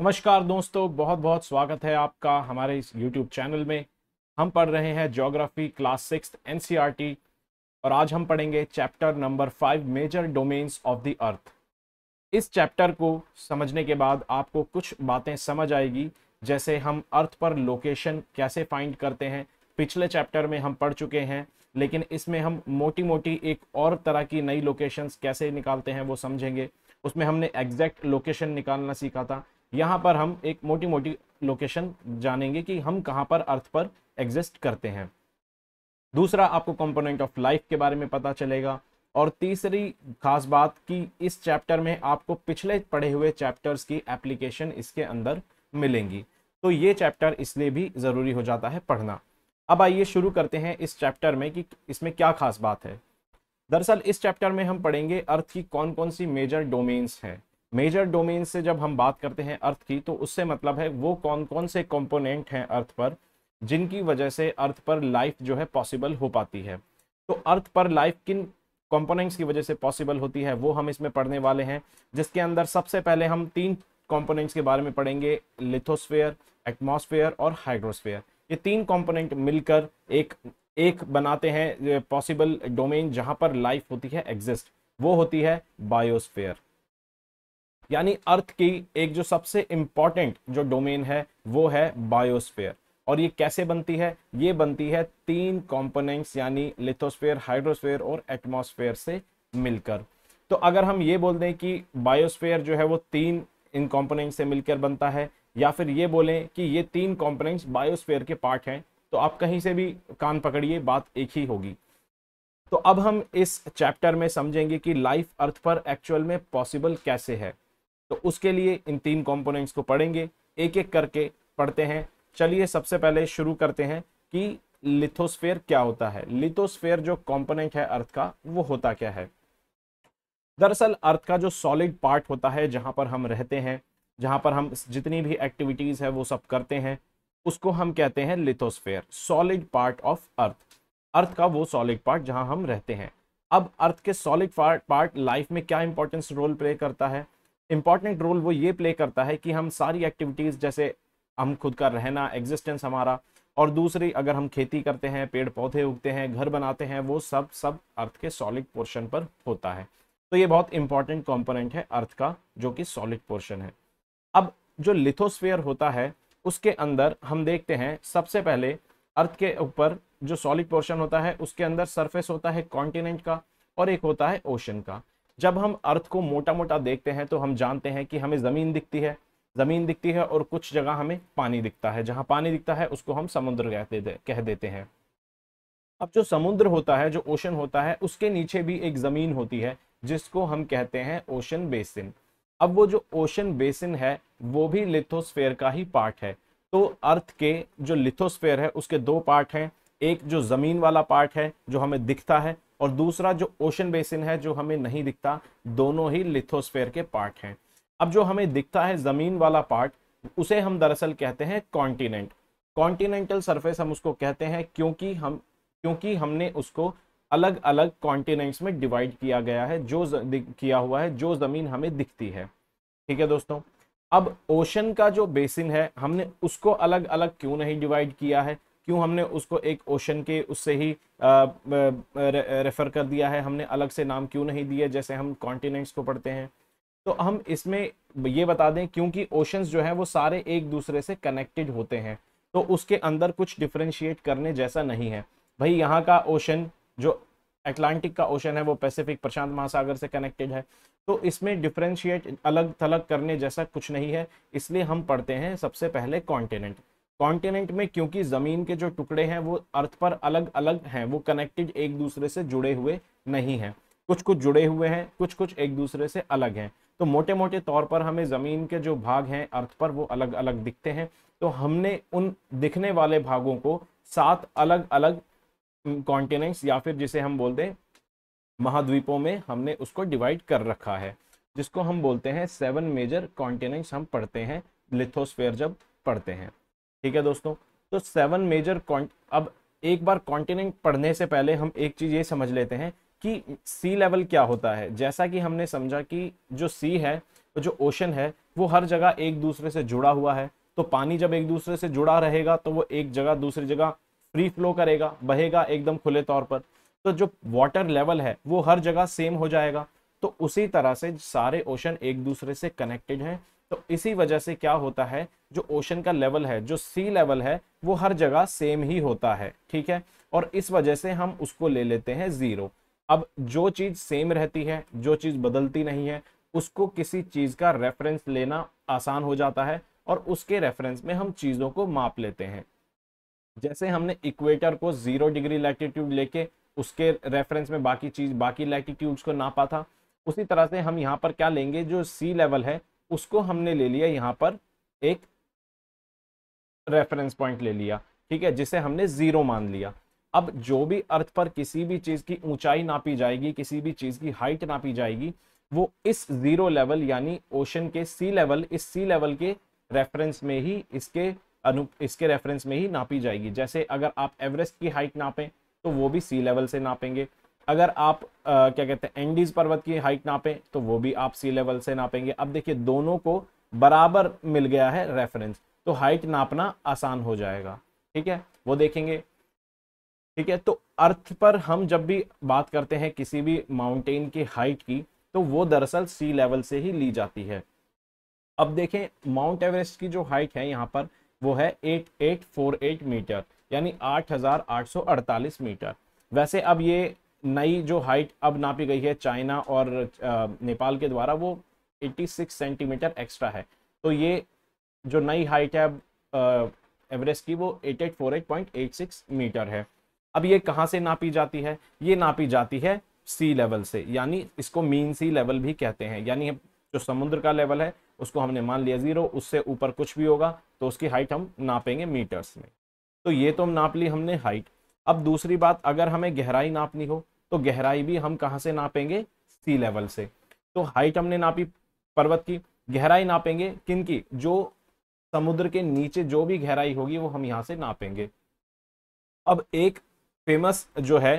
नमस्कार दोस्तों बहुत बहुत स्वागत है आपका हमारे इस यूट्यूब चैनल में हम पढ़ रहे हैं ज्योग्राफी क्लास सिक्स एन और आज हम पढ़ेंगे chapter number five major domains of the earth इस चैप्टर को समझने के बाद आपको कुछ बातें समझ आएगी जैसे हम अर्थ पर लोकेशन कैसे फाइंड करते हैं पिछले चैप्टर में हम पढ़ चुके हैं लेकिन इसमें हम मोटी मोटी एक और तरह की नई लोकेशंस कैसे निकालते हैं वो समझेंगे उसमें हमने एग्जैक्ट लोकेशन निकालना सीखा था यहाँ पर हम एक मोटी मोटी लोकेशन जानेंगे कि हम कहाँ पर अर्थ पर एग्जिस्ट करते हैं दूसरा आपको कंपोनेंट ऑफ लाइफ के बारे में पता चलेगा और तीसरी खास बात कि इस चैप्टर में आपको पिछले पढ़े हुए चैप्टर्स की एप्लीकेशन इसके अंदर मिलेंगी तो ये चैप्टर इसलिए भी ज़रूरी हो जाता है पढ़ना अब आइए शुरू करते हैं इस चैप्टर में कि इसमें क्या खास बात है दरअसल इस चैप्टर में हम पढ़ेंगे अर्थ की कौन कौन सी मेजर डोमेन्स हैं मेजर डोमेन से जब हम बात करते हैं अर्थ की तो उससे मतलब है वो कौन कौन से कंपोनेंट हैं अर्थ पर जिनकी वजह से अर्थ पर लाइफ जो है पॉसिबल हो पाती है तो अर्थ पर लाइफ किन कंपोनेंट्स की वजह से पॉसिबल होती है वो हम इसमें पढ़ने वाले हैं जिसके अंदर सबसे पहले हम तीन कॉम्पोनेंट्स के बारे में पढ़ेंगे लिथोस्फेयर एटमोसफेयर और हाइड्रोस्फेयर ये तीन कॉम्पोनेंट मिलकर एक एक बनाते हैं पॉसिबल डोमेन जहाँ पर लाइफ होती है एग्जिस्ट वो होती है बायोस्फेयर यानी अर्थ की एक जो सबसे इंपॉर्टेंट जो डोमेन है वो है बायोस्फेयर और ये कैसे बनती है ये बनती है तीन कॉम्पोनेंट यानी लिथोस्फेयर हाइड्रोस्फेयर और एटमॉस्फेयर से मिलकर तो अगर हम ये बोल दें कि बायोस्फेयर जो है वो तीन इन कॉम्पोनेंट से मिलकर बनता है या फिर ये बोलें कि ये तीन कॉम्पोनेंट्स बायोस्फेयर के पार्ट हैं तो आप कहीं से भी कान पकड़िए बात एक ही होगी तो अब हम इस चैप्टर में समझेंगे कि लाइफ अर्थ पर एक्चुअल में पॉसिबल कैसे है तो उसके लिए इन तीन कॉम्पोनेंट्स को पढ़ेंगे एक एक करके पढ़ते हैं चलिए सबसे पहले शुरू करते हैं कि लिथोस्फेयर क्या होता है लिथोस्फेयर जो कॉम्पोनेंट है अर्थ का वो होता क्या है दरअसल अर्थ का जो सॉलिड पार्ट होता है जहां पर हम रहते हैं जहां पर हम जितनी भी एक्टिविटीज है वो सब करते हैं उसको हम कहते हैं lithosphere solid part of earth earth का वो सॉलिड पार्ट जहां हम रहते हैं अब अर्थ के सॉलिड पार्ट लाइफ में क्या इंपॉर्टेंस रोल प्ले करता है इम्पॉर्टेंट रोल वो ये प्ले करता है कि हम सारी एक्टिविटीज़ जैसे हम खुद का रहना एग्जिस्टेंस हमारा और दूसरी अगर हम खेती करते हैं पेड़ पौधे उगते हैं घर बनाते हैं वो सब सब अर्थ के सॉलिड पोर्शन पर होता है तो ये बहुत इंपॉर्टेंट कॉम्पोनेंट है अर्थ का जो कि सॉलिड पोर्शन है अब जो लिथोस्फेयर होता है उसके अंदर हम देखते हैं सबसे पहले अर्थ के ऊपर जो सॉलिड पोर्शन होता है उसके अंदर सरफेस होता है कॉन्टिनेंट का और एक होता है ओशन का जब हम अर्थ को मोटा मोटा देखते हैं तो हम जानते हैं कि हमें ज़मीन दिखती है ज़मीन दिखती है और कुछ जगह हमें पानी दिखता है जहाँ पानी दिखता है उसको हम समुद्र कहते कह देते हैं अब जो समुद्र होता है जो ओशन होता है उसके नीचे भी एक ज़मीन होती है जिसको हम कहते हैं ओशन बेसिन अब वो जो ओशन बेसिन है वो भी लिथोस्फेयर का ही पार्ट है तो अर्थ के जो लिथोस्फेयर है उसके दो पार्ट हैं एक जो ज़मीन वाला पार्ट है जो हमें दिखता है और दूसरा जो ओशन बेसिन है जो हमें नहीं दिखता दोनों ही लिथोस्फेयर के पार्ट हैं अब जो हमें दिखता है ज़मीन वाला पार्ट उसे हम दरअसल कहते हैं कॉन्टिनेंट कॉन्टिनेंटल सरफेस हम उसको कहते हैं क्योंकि हम क्योंकि हमने उसको अलग अलग कॉन्टिनेंट्स में डिवाइड किया गया है जो किया हुआ है जो ज़मीन हमें दिखती है ठीक है दोस्तों अब ओशन का जो बेसिन है हमने उसको अलग अलग क्यों नहीं डिवाइड किया है क्यों हमने उसको एक ओशन के उससे ही आ, रे, रेफर कर दिया है हमने अलग से नाम क्यों नहीं दिए जैसे हम कॉन्टिनेंट्स को पढ़ते हैं तो हम इसमें ये बता दें क्योंकि ओशंस जो है वो सारे एक दूसरे से कनेक्टेड होते हैं तो उसके अंदर कुछ डिफ्रेंशिएट करने जैसा नहीं है भाई यहाँ का ओशन जो एटलांटिक का ओशन है वो पैसिफिक प्रशांत महासागर से कनेक्टेड है तो इसमें डिफ्रेंशिएट अलग थलग करने जैसा कुछ नहीं है इसलिए हम पढ़ते हैं सबसे पहले कॉन्टिनेंट कॉन्टिनेंट में क्योंकि ज़मीन के जो टुकड़े हैं वो अर्थ पर अलग अलग हैं वो कनेक्टेड एक दूसरे से जुड़े हुए नहीं हैं कुछ कुछ जुड़े हुए हैं कुछ कुछ एक दूसरे से अलग हैं तो मोटे मोटे तौर पर हमें ज़मीन के जो भाग हैं अर्थ पर वो अलग अलग दिखते हैं तो हमने उन दिखने वाले भागों को सात अलग अलग कॉन्टिनेंट्स या फिर जिसे हम बोलते हैं महाद्वीपों में हमने उसको डिवाइड कर रखा है जिसको हम बोलते हैं सेवन मेजर कॉन्टिनेंट्स हम पढ़ते हैं लिथोस्फेयर जब पढ़ते हैं ठीक है दोस्तों तो सेवन मेजर अब एक बार कॉन्टिनेंट पढ़ने से पहले हम एक चीज़ ये समझ लेते हैं कि सी लेवल क्या होता है जैसा कि हमने समझा कि जो सी है जो ओशन है वो हर जगह एक दूसरे से जुड़ा हुआ है तो पानी जब एक दूसरे से जुड़ा रहेगा तो वो एक जगह दूसरी जगह फ्री फ्लो करेगा बहेगा एकदम खुले तौर पर तो जो वाटर लेवल है वो हर जगह सेम हो जाएगा तो उसी तरह से सारे ओशन एक दूसरे से कनेक्टेड हैं तो इसी वजह से क्या होता है जो ओशन का लेवल है जो सी लेवल है वो हर जगह सेम ही होता है ठीक है और इस वजह से हम उसको ले लेते हैं ज़ीरो अब जो चीज़ सेम रहती है जो चीज़ बदलती नहीं है उसको किसी चीज़ का रेफरेंस लेना आसान हो जाता है और उसके रेफरेंस में हम चीज़ों को माप लेते हैं जैसे हमने इक्वेटर को ज़ीरो डिग्री लैटिट्यूड लेके उसके रेफरेंस में बाकी चीज़ बाकी लैटिट्यूड्स को नापा था उसी तरह से हम यहाँ पर क्या लेंगे जो सी लेवल है उसको हमने ले लिया यहाँ पर एक रेफरेंस पॉइंट ले लिया ठीक है जिसे हमने ज़ीरो मान लिया अब जो भी अर्थ पर किसी भी चीज़ की ऊंचाई नापी जाएगी किसी भी चीज़ की हाइट नापी जाएगी वो इस ज़ीरो लेवल यानी ओशन के सी लेवल इस सी लेवल के रेफरेंस में ही इसके अनु इसके रेफरेंस में ही नापी जाएगी जैसे अगर आप एवरेस्ट की हाइट नापें तो वो भी सी लेवल से नापेंगे अगर आप आ, क्या कहते हैं एंडीज पर्वत की हाइट नापें तो वो भी आप सी लेवल से नापेंगे अब देखिए दोनों को बराबर मिल गया है रेफरेंस तो हाइट नापना आसान हो जाएगा ठीक है वो देखेंगे ठीक है तो अर्थ पर हम जब भी बात करते हैं किसी भी माउंटेन की हाइट की तो वो दरअसल सी लेवल से ही ली जाती है अब देखें माउंट एवरेस्ट की जो हाइट है यहाँ पर वो है 8848 मीटर यानी 8,848 मीटर वैसे अब ये नई जो हाइट अब नापी गई है चाइना और नेपाल के द्वारा वो 86 सेंटीमीटर एक्स्ट्रा है तो ये जो नई हाइट है अब एवरेस्ट की वो 8848.86 मीटर है अब ये कहाँ से नापी जाती है ये नापी जाती है सी लेवल से यानी इसको मीन सी लेवल भी कहते हैं यानी जो समुद्र का लेवल है उसको हमने मान लिया ज़ीरो उससे ऊपर कुछ भी होगा तो उसकी हाइट हम नापेंगे मीटर्स में तो ये तो हम नाप ली हमने हाइट अब दूसरी बात अगर हमें गहराई नापनी हो तो गहराई भी हम कहाँ से नापेंगे सी लेवल से तो हाइट हमने नापी पर्वत की गहराई नापेंगे किन की जो समुद्र के नीचे जो भी गहराई होगी वो हम यहाँ से नापेंगे अब एक फेमस जो है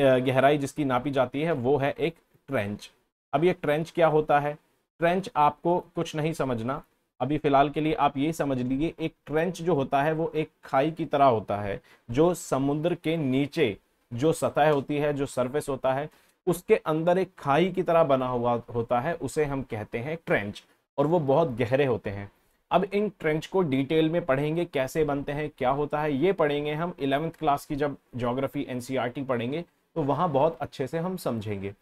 गहराई जिसकी नापी जाती है वो है एक ट्रेंच अब ये ट्रेंच क्या होता है ट्रेंच आपको कुछ नहीं समझना अभी फिलहाल के लिए आप ये समझ लीजिए एक ट्रेंच जो होता है वो एक खाई की तरह होता है जो समुद्र के नीचे जो सतह होती है जो सरफेस होता है उसके अंदर एक खाई की तरह बना हुआ होता है उसे हम कहते हैं ट्रेंच और वो बहुत गहरे होते हैं अब इन ट्रेंच को डिटेल में पढ़ेंगे कैसे बनते हैं क्या होता है ये पढ़ेंगे हम इलेवेंथ क्लास की जब जोग्राफी एन e पढ़ेंगे तो वहाँ बहुत अच्छे से हम समझेंगे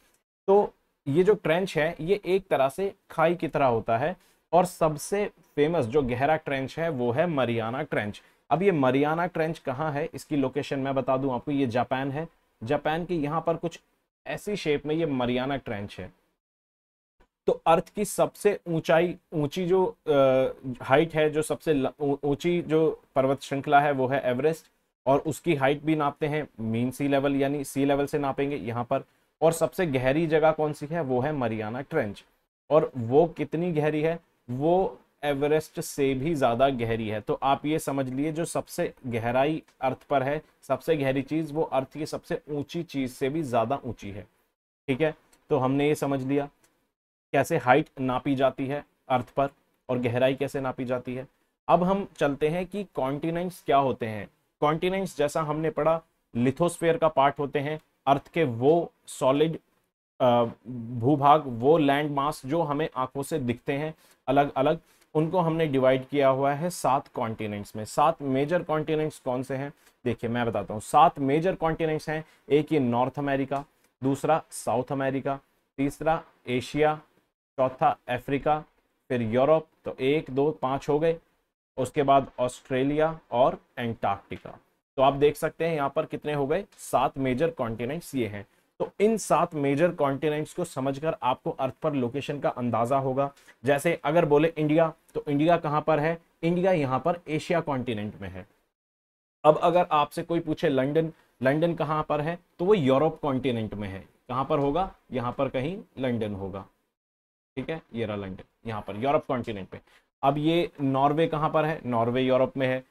तो ये जो ट्रेंच है ये एक तरह से खाई की तरह होता है और सबसे फेमस जो गहरा ट्रेंच है वो है मरियाना ट्रेंच अब ये मरियाना ट्रेंच कहाँ है इसकी लोकेशन मैं बता दूं आपको ये जापान है जापान के यहाँ पर कुछ ऐसी शेप में ये मरियाना ट्रेंच है तो अर्थ की सबसे ऊंचाई ऊंची जो हाइट है जो सबसे ऊंची जो पर्वत श्रृंखला है वो है एवरेस्ट और उसकी हाइट भी नापते हैं मीन सी लेवल यानी सी लेवल से नापेंगे यहाँ पर और सबसे गहरी जगह कौन सी है वो है मरियाना ट्रेंच और वो कितनी गहरी है वो एवरेस्ट से भी ज़्यादा गहरी है तो आप ये समझ लिए जो सबसे गहराई अर्थ पर है सबसे गहरी चीज़ वो अर्थ की सबसे ऊंची चीज़ से भी ज़्यादा ऊंची है ठीक है तो हमने ये समझ लिया कैसे हाइट नापी जाती है अर्थ पर और गहराई कैसे नापी जाती है अब हम चलते हैं कि कॉन्टिनेंट्स क्या होते हैं कॉन्टिनेंट्स जैसा हमने पढ़ा लिथोस्फेयर का पार्ट होते हैं अर्थ के वो सॉलिड भूभाग वो लैंड मास जो हमें आंखों से दिखते हैं अलग अलग उनको हमने डिवाइड किया हुआ है सात कॉन्टिनेंट्स में सात मेजर कॉन्टिनेंट्स कौन से हैं देखिए मैं बताता हूँ सात मेजर कॉन्टिनेंट्स हैं एक ये नॉर्थ अमेरिका दूसरा साउथ अमेरिका तीसरा एशिया चौथा अफ्रीका फिर यूरोप तो एक दो पाँच हो गए उसके बाद ऑस्ट्रेलिया और एंटार्क्टिका तो आप देख सकते हैं यहाँ पर कितने हो गए सात मेजर कॉन्टिनेंट्स ये हैं तो इन सात मेजर कॉन्टिनेंट्स को समझकर आपको अर्थ पर लोकेशन का अंदाजा होगा जैसे अगर बोले इंडिया तो इंडिया कहां पर है इंडिया यहां पर एशिया कॉन्टिनेंट में है अब अगर आपसे कोई पूछे लंडन लंडन कहां पर है तो वो यूरोप कॉन्टिनेंट में है कहां पर होगा यहां पर कहीं लंडन होगा ठीक है ये रहा लंडन यहां पर यूरोप कॉन्टिनेंट पे अब ये नॉर्वे कहां पर है नॉर्वे यूरोप में है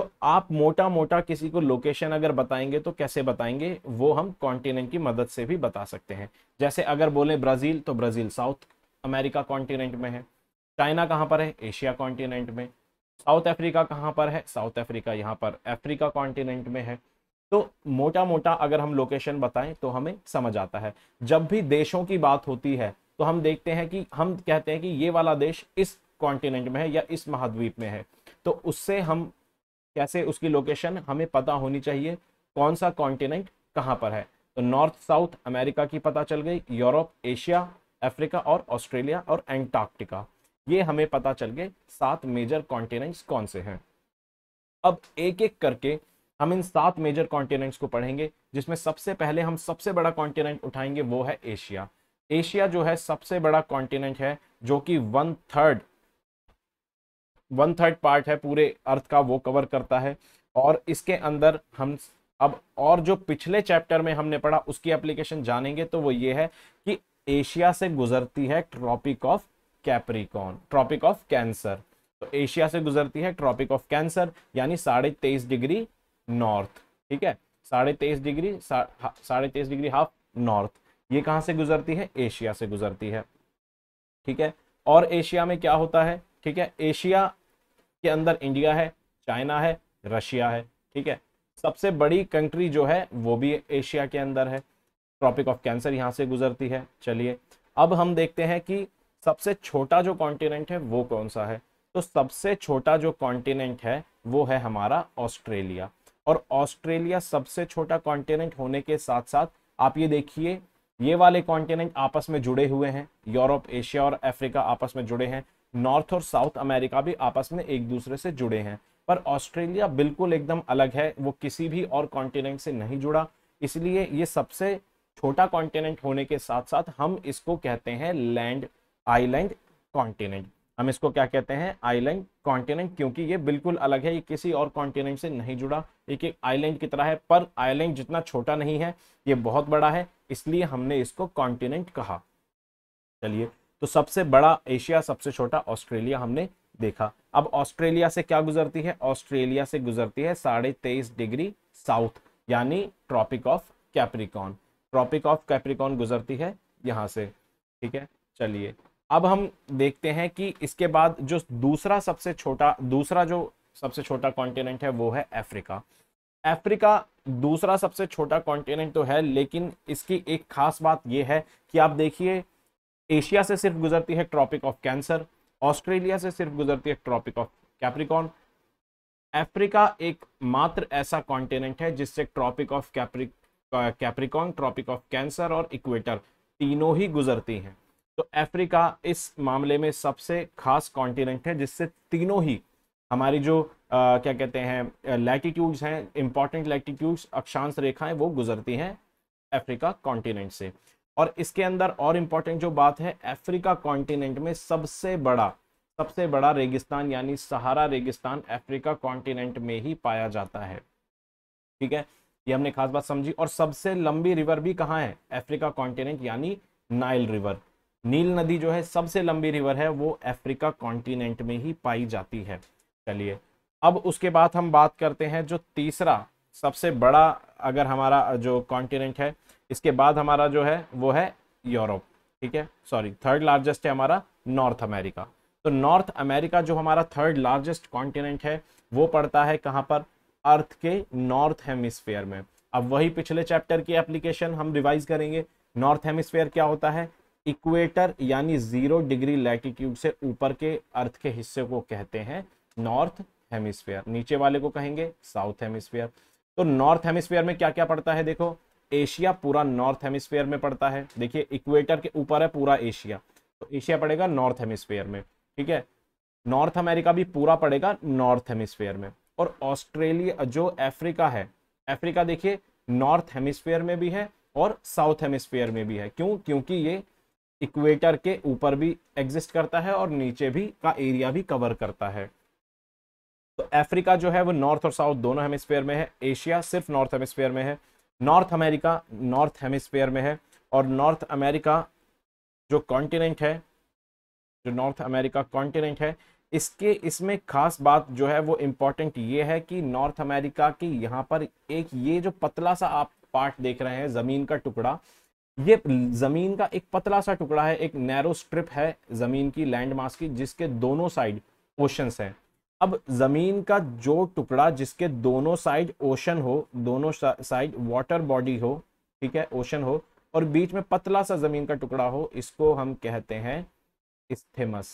तो आप मोटा मोटा किसी को लोकेशन अगर बताएंगे तो कैसे बताएंगे वो हम कॉन्टिनेंट की मदद से भी बता सकते हैं जैसे अगर बोले ब्राज़ील तो ब्राज़ील साउथ अमेरिका कॉन्टिनेंट में है चाइना कहाँ पर है एशिया कॉन्टिनेंट में साउथ अफ्रीका कहाँ पर है साउथ अफ्रीका यहाँ पर अफ्रीका कॉन्टिनेंट में है तो मोटा मोटा अगर हम लोकेशन बताएं तो हमें समझ आता है जब भी देशों की बात होती है तो हम देखते हैं कि हम कहते हैं कि ये वाला देश इस कॉन्टिनेंट में है या इस महाद्वीप में है तो उससे हम कैसे उसकी लोकेशन हमें पता होनी चाहिए कौन सा कॉन्टिनेंट कहाँ पर है तो नॉर्थ साउथ अमेरिका की पता चल गई यूरोप एशिया अफ्रीका और ऑस्ट्रेलिया और एंटार्क्टिका ये हमें पता चल गए सात मेजर कॉन्टिनेंट्स कौन से हैं अब एक एक करके हम इन सात मेजर कॉन्टिनेंट्स को पढ़ेंगे जिसमें सबसे पहले हम सबसे बड़ा कॉन्टिनेंट उठाएंगे वो है एशिया एशिया जो है सबसे बड़ा कॉन्टिनेंट है जो कि one third one third part है पूरे अर्थ का वो कवर करता है और इसके अंदर हम अब और जो पिछले चैप्टर में हमने पढ़ा उसकी एप्लीकेशन जानेंगे तो वो ये है कि एशिया से गुजरती है tropic of Capricorn tropic of Cancer तो एशिया से गुजरती है ट्रॉपिक ऑफ कैंसर यानी साढ़े तेईस डिग्री नॉर्थ ठीक है साढ़े तेईस डिग्री साढ़े तेईस डिग्री हाफ नॉर्थ ये कहाँ से गुजरती है एशिया से गुजरती है ठीक है और एशिया में क्या होता है ठीक है एशिया के अंदर इंडिया है चाइना है रशिया है ठीक है सबसे बड़ी कंट्री जो है वो भी एशिया के अंदर है ट्रॉपिक ऑफ कैंसर यहाँ से गुजरती है चलिए अब हम देखते हैं कि सबसे छोटा जो कॉन्टिनेंट है वो कौन सा है तो सबसे छोटा जो कॉन्टिनेंट है वो है हमारा ऑस्ट्रेलिया और ऑस्ट्रेलिया सबसे छोटा कॉन्टिनेंट होने के साथ साथ आप ये देखिए ये वाले कॉन्टिनेंट आपस में जुड़े हुए हैं यूरोप एशिया और अफ्रीका आपस में जुड़े हैं नॉर्थ और साउथ अमेरिका भी आपस में एक दूसरे से जुड़े हैं पर ऑस्ट्रेलिया बिल्कुल एकदम अलग है वो किसी भी और कॉन्टिनेंट से नहीं जुड़ा इसलिए ये सबसे छोटा कॉन्टिनेंट होने के साथ साथ हम इसको कहते हैं लैंड आइलैंड कॉन्टिनेंट हम इसको क्या कहते हैं आइलैंड कॉन्टिनेंट क्योंकि ये बिल्कुल अलग है ये किसी और कॉन्टिनेंट से नहीं जुड़ा एक एक आइलैंड की तरह है पर आइलैंड जितना छोटा नहीं है ये बहुत बड़ा है इसलिए हमने इसको कॉन्टिनेंट कहा चलिए तो सबसे बड़ा एशिया सबसे छोटा ऑस्ट्रेलिया हमने देखा अब ऑस्ट्रेलिया से क्या गुजरती है ऑस्ट्रेलिया से गुजरती है साढ़े तेईस डिग्री साउथ यानी tropic of Capricorn tropic of Capricorn गुजरती है यहाँ से ठीक है चलिए अब हम देखते हैं कि इसके बाद जो दूसरा सबसे छोटा दूसरा जो सबसे छोटा कॉन्टिनेंट है वो है अफ्रीका अफ्रीका दूसरा सबसे छोटा कॉन्टिनेंट तो है लेकिन इसकी एक खास बात यह है कि आप देखिए एशिया से सिर्फ गुजरती है ट्रॉपिक ऑफ कैंसर ऑस्ट्रेलिया से सिर्फ गुजरती है ट्रॉपिक ऑफ कैप्रिकॉन अफ्रीका एक मात्र ऐसा कॉन्टिनेंट है जिससे tropic of Capric Capricorn tropic of Cancer और इक्वेटर तीनों ही गुजरती हैं तो अफ्रीका इस मामले में सबसे खास कॉन्टिनेंट है जिससे तीनों ही हमारी जो आ, क्या कहते हैं लैटिट्यूड्स हैं इंपॉर्टेंट लैटिट्यूड्स अक्षांश रेखाएं वो गुजरती हैं अफ्रीका कॉन्टिनेंट से और इसके अंदर और इम्पॉर्टेंट जो बात है अफ्रीका कॉन्टिनेंट में सबसे बड़ा सबसे बड़ा रेगिस्तान यानी सहारा रेगिस्तान अफ्रीका कॉन्टिनेंट में ही पाया जाता है ठीक है ये हमने खास बात समझी और सबसे लंबी रिवर भी कहाँ है अफ्रीका कॉन्टिनेंट यानी नाइल रिवर नील नदी जो है सबसे लंबी रिवर है वो अफ्रीका कॉन्टिनेंट में ही पाई जाती है चलिए अब उसके बाद हम बात करते हैं जो तीसरा सबसे बड़ा अगर हमारा जो कॉन्टिनेंट है इसके बाद हमारा जो है वो है यूरोप ठीक है सॉरी थर्ड लार्जेस्ट है हमारा नॉर्थ अमेरिका तो नॉर्थ अमेरिका जो हमारा थर्ड लार्जेस्ट कॉन्टिनेंट है वो पड़ता है कहाँ पर अर्थ के नॉर्थ हेमिस्फेयर में अब वही पिछले चैप्टर की एप्लीकेशन हम रिवाइज करेंगे नॉर्थ हेमिस्फेयर क्या होता है इक्वेटर यानी जीरो डिग्री लैटिट्यूड से ऊपर के अर्थ के हिस्से को कहते हैं नॉर्थ हेमिस्फेयर नीचे वाले को कहेंगे साउथ हेमिस्फेयर तो नॉर्थ हेमिस्फेयर में क्या क्या पड़ता है देखो एशिया पूरा नॉर्थ हेमिस्फेयर में पड़ता है देखिए इक्वेटर के ऊपर है पूरा एशिया तो एशिया पड़ेगा नॉर्थ हेमिस्फेयर में ठीक है नॉर्थ अमेरिका भी पूरा पड़ेगा नॉर्थ हेमिस्फेयर में और ऑस्ट्रेलिया जो अफ्रीका है अफ्रीका देखिए नॉर्थ हेमिस्फेयर में भी है और साउथ हेमिस्फेयर में भी है क्यों क्योंकि ये इक्वेटर के ऊपर भी एग्जिस्ट करता है और नीचे भी का एरिया भी कवर करता है तो अफ्रीका जो है वो नॉर्थ और साउथ दोनों हेमिस्फेयर में है एशिया सिर्फ नॉर्थ हेमिस्फेयर में है नॉर्थ अमेरिका नॉर्थ हेमिस्फेयर में है और नॉर्थ अमेरिका जो कॉन्टिनेंट है जो नॉर्थ अमेरिका कॉन्टिनेंट है इसके इसमें खास बात जो है वो इम्पॉर्टेंट ये है कि नॉर्थ अमेरिका की यहाँ पर एक ये जो पतला सा आप पार्ट देख रहे हैं ज़मीन का टुकड़ा ये ज़मीन का एक पतला सा टुकड़ा है एक नैरो स्ट्रिप है ज़मीन की लैंड मास की जिसके दोनों साइड ओशंस हैं अब जमीन का जो टुकड़ा जिसके दोनों साइड ओशन हो दोनों साइड वाटर बॉडी हो ठीक है ओशन हो और बीच में पतला सा जमीन का टुकड़ा हो इसको हम कहते हैं इस्थेमस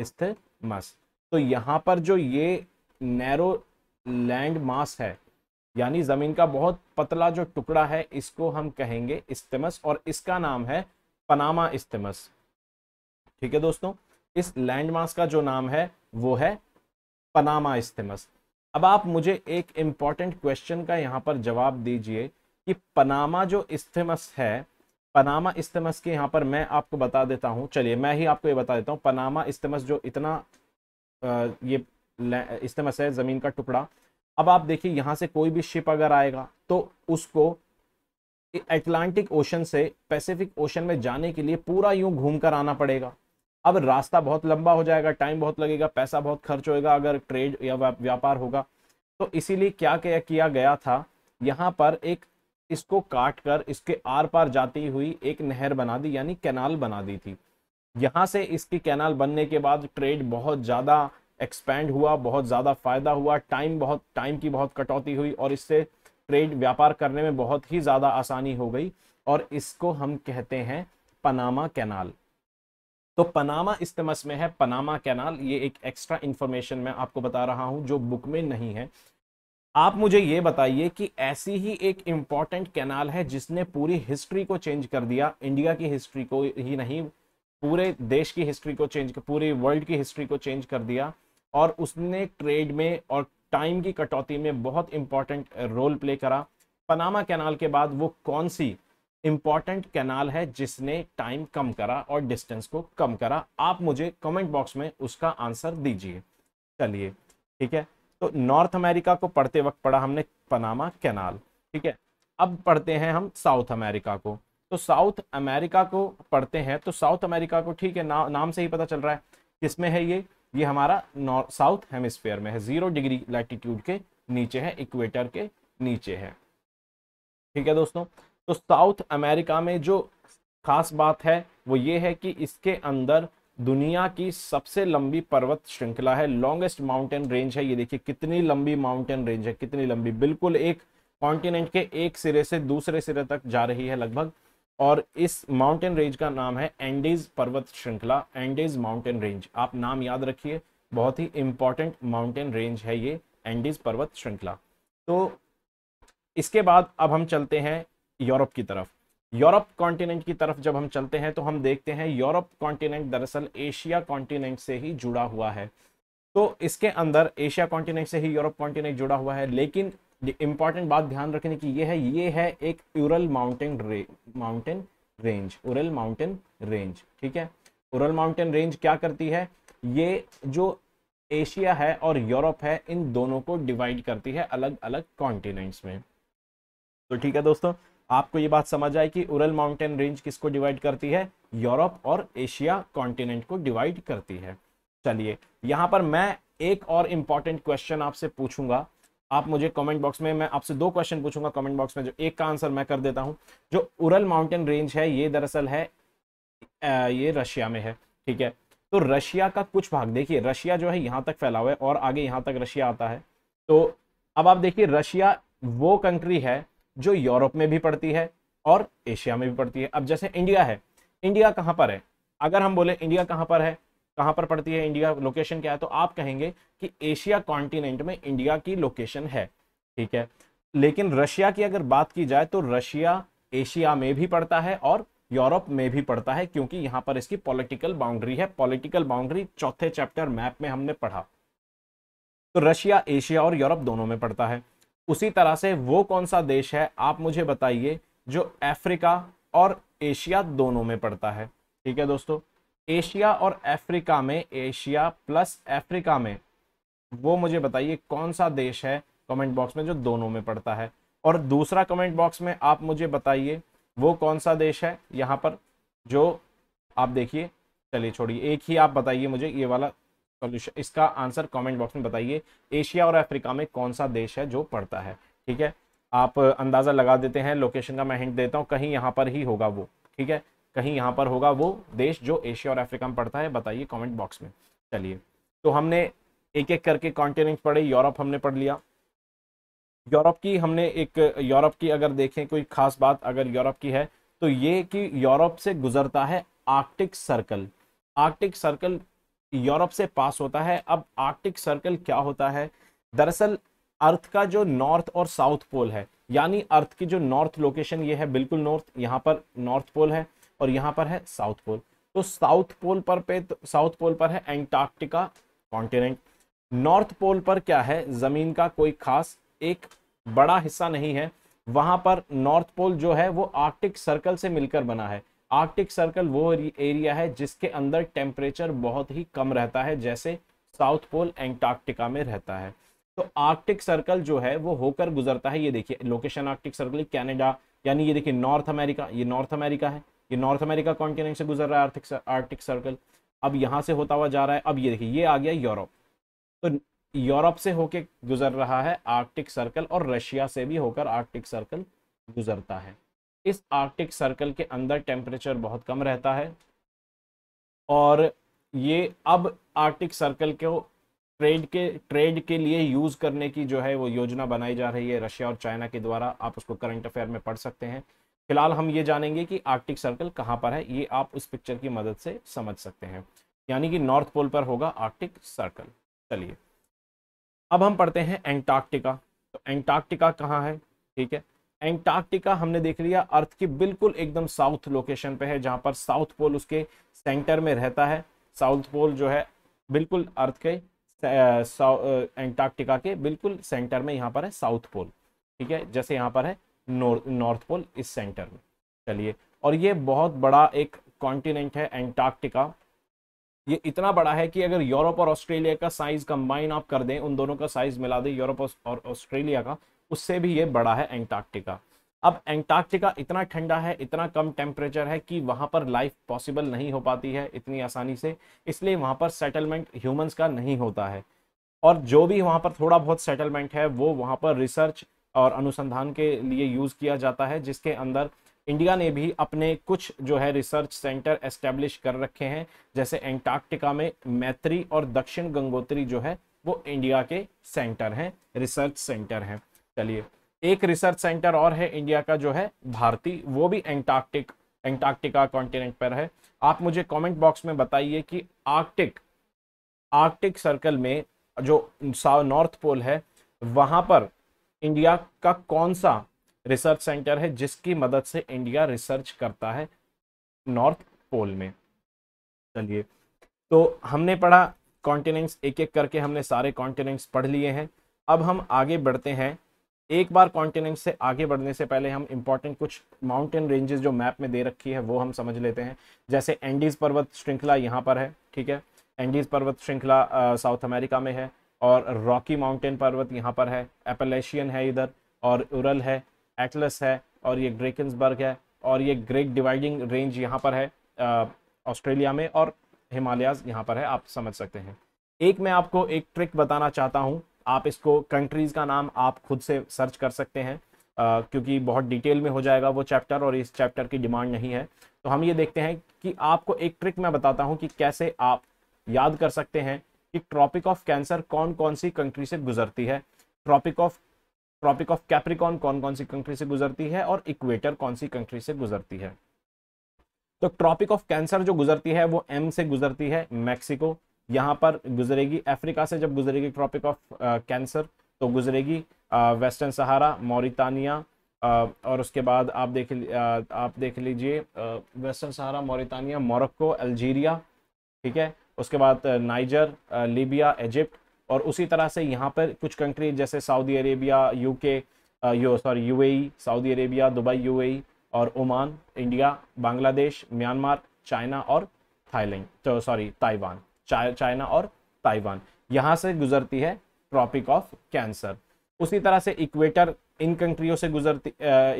इस्थेमस तो यहाँ पर जो ये नैरो लैंड मास है यानी जमीन का बहुत पतला जो टुकड़ा है इसको हम कहेंगे इस्थेमस और इसका नाम है पनामा इस्थेमस ठीक है दोस्तों इस लैंड मास का जो नाम है वो है पनामा इस्तेमस अब आप मुझे एक इम्पॉर्टेंट क्वेश्चन का यहाँ पर जवाब दीजिए कि पनामा जो इस्तेमस है पनामा इस्तेमस के यहाँ पर मैं आपको बता देता हूँ चलिए मैं ही आपको ये बता देता हूँ पनामा इस्तेमस जो इतना ये इस्तेमस है ज़मीन का टुकड़ा अब आप देखिए यहाँ से कोई भी शिप अगर आएगा तो उसको अटलांटिक ओशन से पैसिफिक ओशन में जाने के लिए पूरा यूँ घूम कर आना पड़ेगा अब रास्ता बहुत लंबा हो जाएगा टाइम बहुत लगेगा पैसा बहुत खर्च होएगा अगर ट्रेड या व्यापार होगा तो इसीलिए क्या क्या किया गया था यहाँ पर एक इसको काट कर इसके आर पार जाती हुई एक नहर बना दी यानी कैनाल बना दी थी यहाँ से इसकी कैनाल बनने के बाद ट्रेड बहुत ज़्यादा एक्सपैंड हुआ बहुत ज़्यादा फायदा हुआ टाइम बहुत टाइम की बहुत कटौती हुई और इससे ट्रेड व्यापार करने में बहुत ही ज़्यादा आसानी हो गई और इसको हम कहते हैं पनामा कैनाल तो पनामा इस्तेमस में है पनामा कैनाल ये एक एक्स्ट्रा इन्फॉर्मेशन मैं आपको बता रहा हूँ जो बुक में नहीं है आप मुझे ये बताइए कि ऐसी ही एक इम्पॉर्टेंट कैनाल है जिसने पूरी हिस्ट्री को चेंज कर दिया इंडिया की हिस्ट्री को ही नहीं पूरे देश की हिस्ट्री को चेंज पूरे वर्ल्ड की हिस्ट्री को चेंज कर दिया और उसने ट्रेड में और टाइम की कटौती में बहुत इंपॉर्टेंट रोल प्ले करा पनामा कैनाल के बाद वो कौन सी इम्पॉर्टेंट कैनाल है जिसने टाइम कम करा और डिस्टेंस को कम करा आप मुझे कमेंट बॉक्स में उसका आंसर दीजिए चलिए ठीक है तो नॉर्थ अमेरिका को पढ़ते वक्त पढ़ा हमने पनामा कैनाल ठीक है अब पढ़ते हैं हम साउथ अमेरिका को तो साउथ अमेरिका को पढ़ते हैं तो साउथ अमेरिका को ठीक है ना, नाम से ही पता चल रहा है किसमें है ये ये हमारा साउथ हेमिस्फेयर में है जीरो डिग्री लैटिट्यूड के नीचे है इक्वेटर के नीचे है ठीक है दोस्तों तो साउथ अमेरिका में जो खास बात है वो ये है कि इसके अंदर दुनिया की सबसे लंबी पर्वत श्रृंखला है लॉन्गेस्ट माउंटेन रेंज है ये देखिए कितनी लंबी माउंटेन रेंज है कितनी लंबी बिल्कुल एक कॉन्टिनेंट के एक सिरे से दूसरे सिरे तक जा रही है लगभग और इस माउंटेन रेंज का नाम है एंडीज पर्वत श्रृंखला एंडीज माउंटेन रेंज आप नाम याद रखिए बहुत ही इंपॉर्टेंट माउंटेन रेंज है ये एंडीज पर्वत श्रृंखला तो इसके बाद अब हम चलते हैं यूरोप की तरफ यूरोप कॉन्टिनेंट की तरफ जब हम चलते हैं तो हम देखते हैं यूरोप कॉन्टिनेंट दरअसल एशिया कॉन्टिनेंट से ही जुड़ा हुआ है तो इसके अंदर एशिया कॉन्टिनेंट से ही यूरोप कॉन्टिनेंट जुड़ा हुआ है लेकिन इंपॉर्टेंट बात ध्यान रखने की ये है ये है एक यूरल माउंटेन रे, mountain range Ural mountain range ठीक है उरल माउंटेन रेंज क्या करती है ये जो एशिया है और यूरोप है इन दोनों को डिवाइड करती है अलग अलग कॉन्टिनेंट्स में तो ठीक है दोस्तों आपको ये बात समझ आए कि उरल माउंटेन रेंज किसको डिवाइड करती है यूरोप और एशिया कॉन्टिनेंट को डिवाइड करती है चलिए यहाँ पर मैं एक और इम्पॉर्टेंट क्वेश्चन आपसे पूछूंगा आप मुझे कमेंट बॉक्स में मैं आपसे दो क्वेश्चन पूछूंगा कमेंट बॉक्स में जो एक का आंसर मैं कर देता हूँ जो उरल माउंटेन रेंज है ये दरअसल है ये रशिया में है ठीक है तो रशिया का कुछ भाग देखिए रशिया जो है यहाँ तक फैला हुआ है और आगे यहाँ तक रशिया आता है तो अब आप देखिए रशिया वो कंट्री है जो यूरोप में भी पड़ती है और एशिया में भी पड़ती है अब जैसे इंडिया है इंडिया कहाँ पर है अगर हम बोले इंडिया कहाँ पर है कहाँ पर पड़ती है इंडिया लोकेशन क्या है तो आप कहेंगे कि एशिया कॉन्टिनेंट में इंडिया की लोकेशन है ठीक है लेकिन रशिया की अगर बात की जाए तो रशिया एशिया में भी पड़ता है और यूरोप में भी पड़ता है क्योंकि यहां पर इसकी पॉलिटिकल बाउंड्री है पॉलिटिकल बाउंड्री चौथे चैप्टर मैप में हमने पढ़ा तो रशिया एशिया और यूरोप दोनों में पड़ता है उसी तरह से वो कौन सा देश है आप मुझे बताइए जो अफ्रीका और एशिया दोनों में पड़ता है ठीक है दोस्तों एशिया और अफ्रीका में एशिया प्लस अफ्रीका में वो मुझे बताइए कौन सा देश है कमेंट बॉक्स में जो दोनों में पड़ता है और दूसरा कमेंट बॉक्स में आप मुझे बताइए वो कौन सा देश है यहाँ पर जो आप देखिए चलिए छोड़िए एक ही आप बताइए मुझे ये वाला सॉल्यूशन इसका आंसर कमेंट बॉक्स में बताइए एशिया और अफ्रीका में कौन सा देश है जो पड़ता है ठीक है आप अंदाज़ा लगा देते हैं लोकेशन का मैं हिंट देता हूँ कहीं यहाँ पर ही होगा वो ठीक है कहीं यहाँ पर होगा वो देश जो एशिया और अफ्रीका में पड़ता है बताइए कॉमेंट बॉक्स में चलिए तो हमने एक एक करके कॉन्टिनेंट पढ़े यूरोप हमने पढ़ लिया यूरोप की हमने एक यूरोप की अगर देखें कोई खास बात अगर यूरोप की है तो ये कि यूरोप से गुजरता है Arctic Circle Arctic Circle Europe से पास होता है अब आर्कटिक सर्कल क्या होता है दरअसल अर्थ का जो नॉर्थ और साउथ पोल है यानी अर्थ की जो नॉर्थ लोकेशन ये है बिल्कुल नॉर्थ यहाँ पर नॉर्थ पोल है और यहाँ पर है साउथ पोल तो साउथ पोल पर पे साउथ पोल पर है एंटार्क्टिका कॉन्टिनेंट नॉर्थ पोल पर क्या है जमीन का कोई खास एक बड़ा हिस्सा नहीं है वहां पर नॉर्थ पोल जो है वो आर्कटिक सर्कल से मिलकर बना है आर्कटिक सर्कल वो एरिया है जिसके अंदर टेम्परेचर बहुत ही कम रहता है जैसे साउथ पोल एंटार्क्टिका में रहता है तो आर्कटिक सर्कल जो है वो होकर गुजरता है ये देखिए लोकेशन आर्कटिक सर्कल कैनेडा यानी ये देखिए नॉर्थ अमेरिका ये नॉर्थ अमेरिका है ये नॉर्थ अमेरिका कॉन्टिनेंट से गुजर रहा है आर्थिक आर्कटिक सर्कल अब यहाँ से होता हुआ जा रहा है अब ये देखिए ये आ गया यूरोप तो यूरोप से होके गुजर रहा है आर्कटिक सर्कल और रशिया से भी होकर आर्कटिक सर्कल गुजरता है इस आर्कटिक सर्कल के अंदर टेम्परेचर बहुत कम रहता है और ये अब आर्कटिक सर्कल को ट्रेड के ट्रेड के लिए यूज़ करने की जो है वो योजना बनाई जा रही है रशिया और चाइना के द्वारा आप उसको करंट अफेयर में पढ़ सकते हैं फिलहाल हम ये जानेंगे कि आर्कटिक सर्कल कहाँ पर है ये आप उस पिक्चर की मदद से समझ सकते हैं यानी कि नॉर्थ पोल पर होगा आर्कटिक सर्कल चलिए अब हम पढ़ते हैं एंटार्क्टिका तो एंटार्क्टिका कहाँ है ठीक है एंटार्क्टिका हमने देख लिया अर्थ की बिल्कुल एकदम साउथ लोकेशन पे है जहां पर साउथ पोल उसके सेंटर में रहता है साउथ पोल जो है बिल्कुल अर्थ के एंटार्क्टिका के बिल्कुल सेंटर में यहाँ पर है साउथ पोल ठीक है जैसे यहाँ पर है नॉर्थ पोल इस सेंटर में चलिए और ये बहुत बड़ा एक कॉन्टिनेंट है एंटार्क्टिका ये इतना बड़ा है कि अगर यूरोप और ऑस्ट्रेलिया का साइज कंबाइन आप कर दें उन दोनों का साइज मिला दें यूरोप और ऑस्ट्रेलिया का उससे भी ये बड़ा है एंटार्क्टिका अब एंटार्क्टिका इतना ठंडा है इतना कम टेम्परेचर है कि वहाँ पर लाइफ पॉसिबल नहीं हो पाती है इतनी आसानी से इसलिए वहाँ पर सेटलमेंट ह्यूमंस का नहीं होता है और जो भी वहाँ पर थोड़ा बहुत सेटलमेंट है वो वहाँ पर रिसर्च और अनुसंधान के लिए यूज़ किया जाता है जिसके अंदर इंडिया ने भी अपने कुछ जो है रिसर्च सेंटर एस्टेब्लिश कर रखे हैं जैसे एंटार्क्टिका में मैत्री और दक्षिण गंगोत्री जो है वो इंडिया के सेंटर हैं रिसर्च सेंटर हैं चलिए एक रिसर्च सेंटर और है इंडिया का जो है भारती वो भी एंटार्क्टिक एंटार्क्टिका कॉन्टिनेंट पर है आप मुझे कमेंट बॉक्स में बताइए कि आर्कटिक आर्कटिक सर्कल में जो नॉर्थ पोल है वहां पर इंडिया का कौन सा रिसर्च सेंटर है जिसकी मदद से इंडिया रिसर्च करता है नॉर्थ पोल में चलिए तो हमने पढ़ा कॉन्टिनेंट्स एक एक करके हमने सारे कॉन्टिनेंट्स पढ़ लिए हैं अब हम आगे बढ़ते हैं एक बार कॉन्टिनेंट से आगे बढ़ने से पहले हम इंपॉर्टेंट कुछ माउंटेन रेंजेस जो मैप में दे रखी है वो हम समझ लेते हैं जैसे एंडीज पर्वत श्रृंखला यहाँ पर है ठीक है एंडीज पर्वत श्रृंखला साउथ अमेरिका में है और रॉकी माउंटेन पर्वत यहाँ पर है एपलेशियन है इधर और उरल है एटलस है और ये ग्रेकन्सबर्ग है और ये ग्रेट डिवाइडिंग रेंज यहाँ पर है ऑस्ट्रेलिया में और हिमालयाज यहाँ पर है आप समझ सकते हैं एक मैं आपको एक ट्रिक बताना चाहता हूँ आप इसको कंट्रीज़ का नाम आप खुद से सर्च कर सकते हैं Uh, क्योंकि बहुत डिटेल में हो जाएगा वो चैप्टर और इस चैप्टर की डिमांड नहीं है तो हम ये देखते हैं कि आपको एक ट्रिक मैं बताता हूँ कि कैसे आप याद कर सकते हैं कि ट्रॉपिक ऑफ कैंसर कौन कौन सी कंट्री से गुजरती है tropic of tropic of Capricorn कौन कौन सी कंट्री से गुजरती है और इक्वेटर कौन सी कंट्री से गुजरती है तो ट्रॉपिक ऑफ कैंसर जो गुजरती है वो एम से गुजरती है मैक्सिको यहाँ पर गुजरेगी अफ्रीका से जब गुजरेगी ट्रॉपिक ऑफ कैंसर तो गुजरेगी वेस्टर्न सहारा मोरितानिया और उसके बाद आप देख uh, आप देख लीजिए Western Sahara Mauritania Morocco Algeria ठीक है उसके बाद नाइजर लीबिया इजिप्ट और उसी तरह से यहाँ पर कुछ कंट्री जैसे Saudi Arabia UK U sorry UAE Saudi Arabia Dubai UAE और Oman India Bangladesh Myanmar China और थाईलैंड तो सॉरी ताइवान चाइना और ताइवान यहाँ से गुजरती है ट्रॉपिक ऑफ कैंसर उसी तरह से इक्वेटर इन कंट्रियों से गुजरती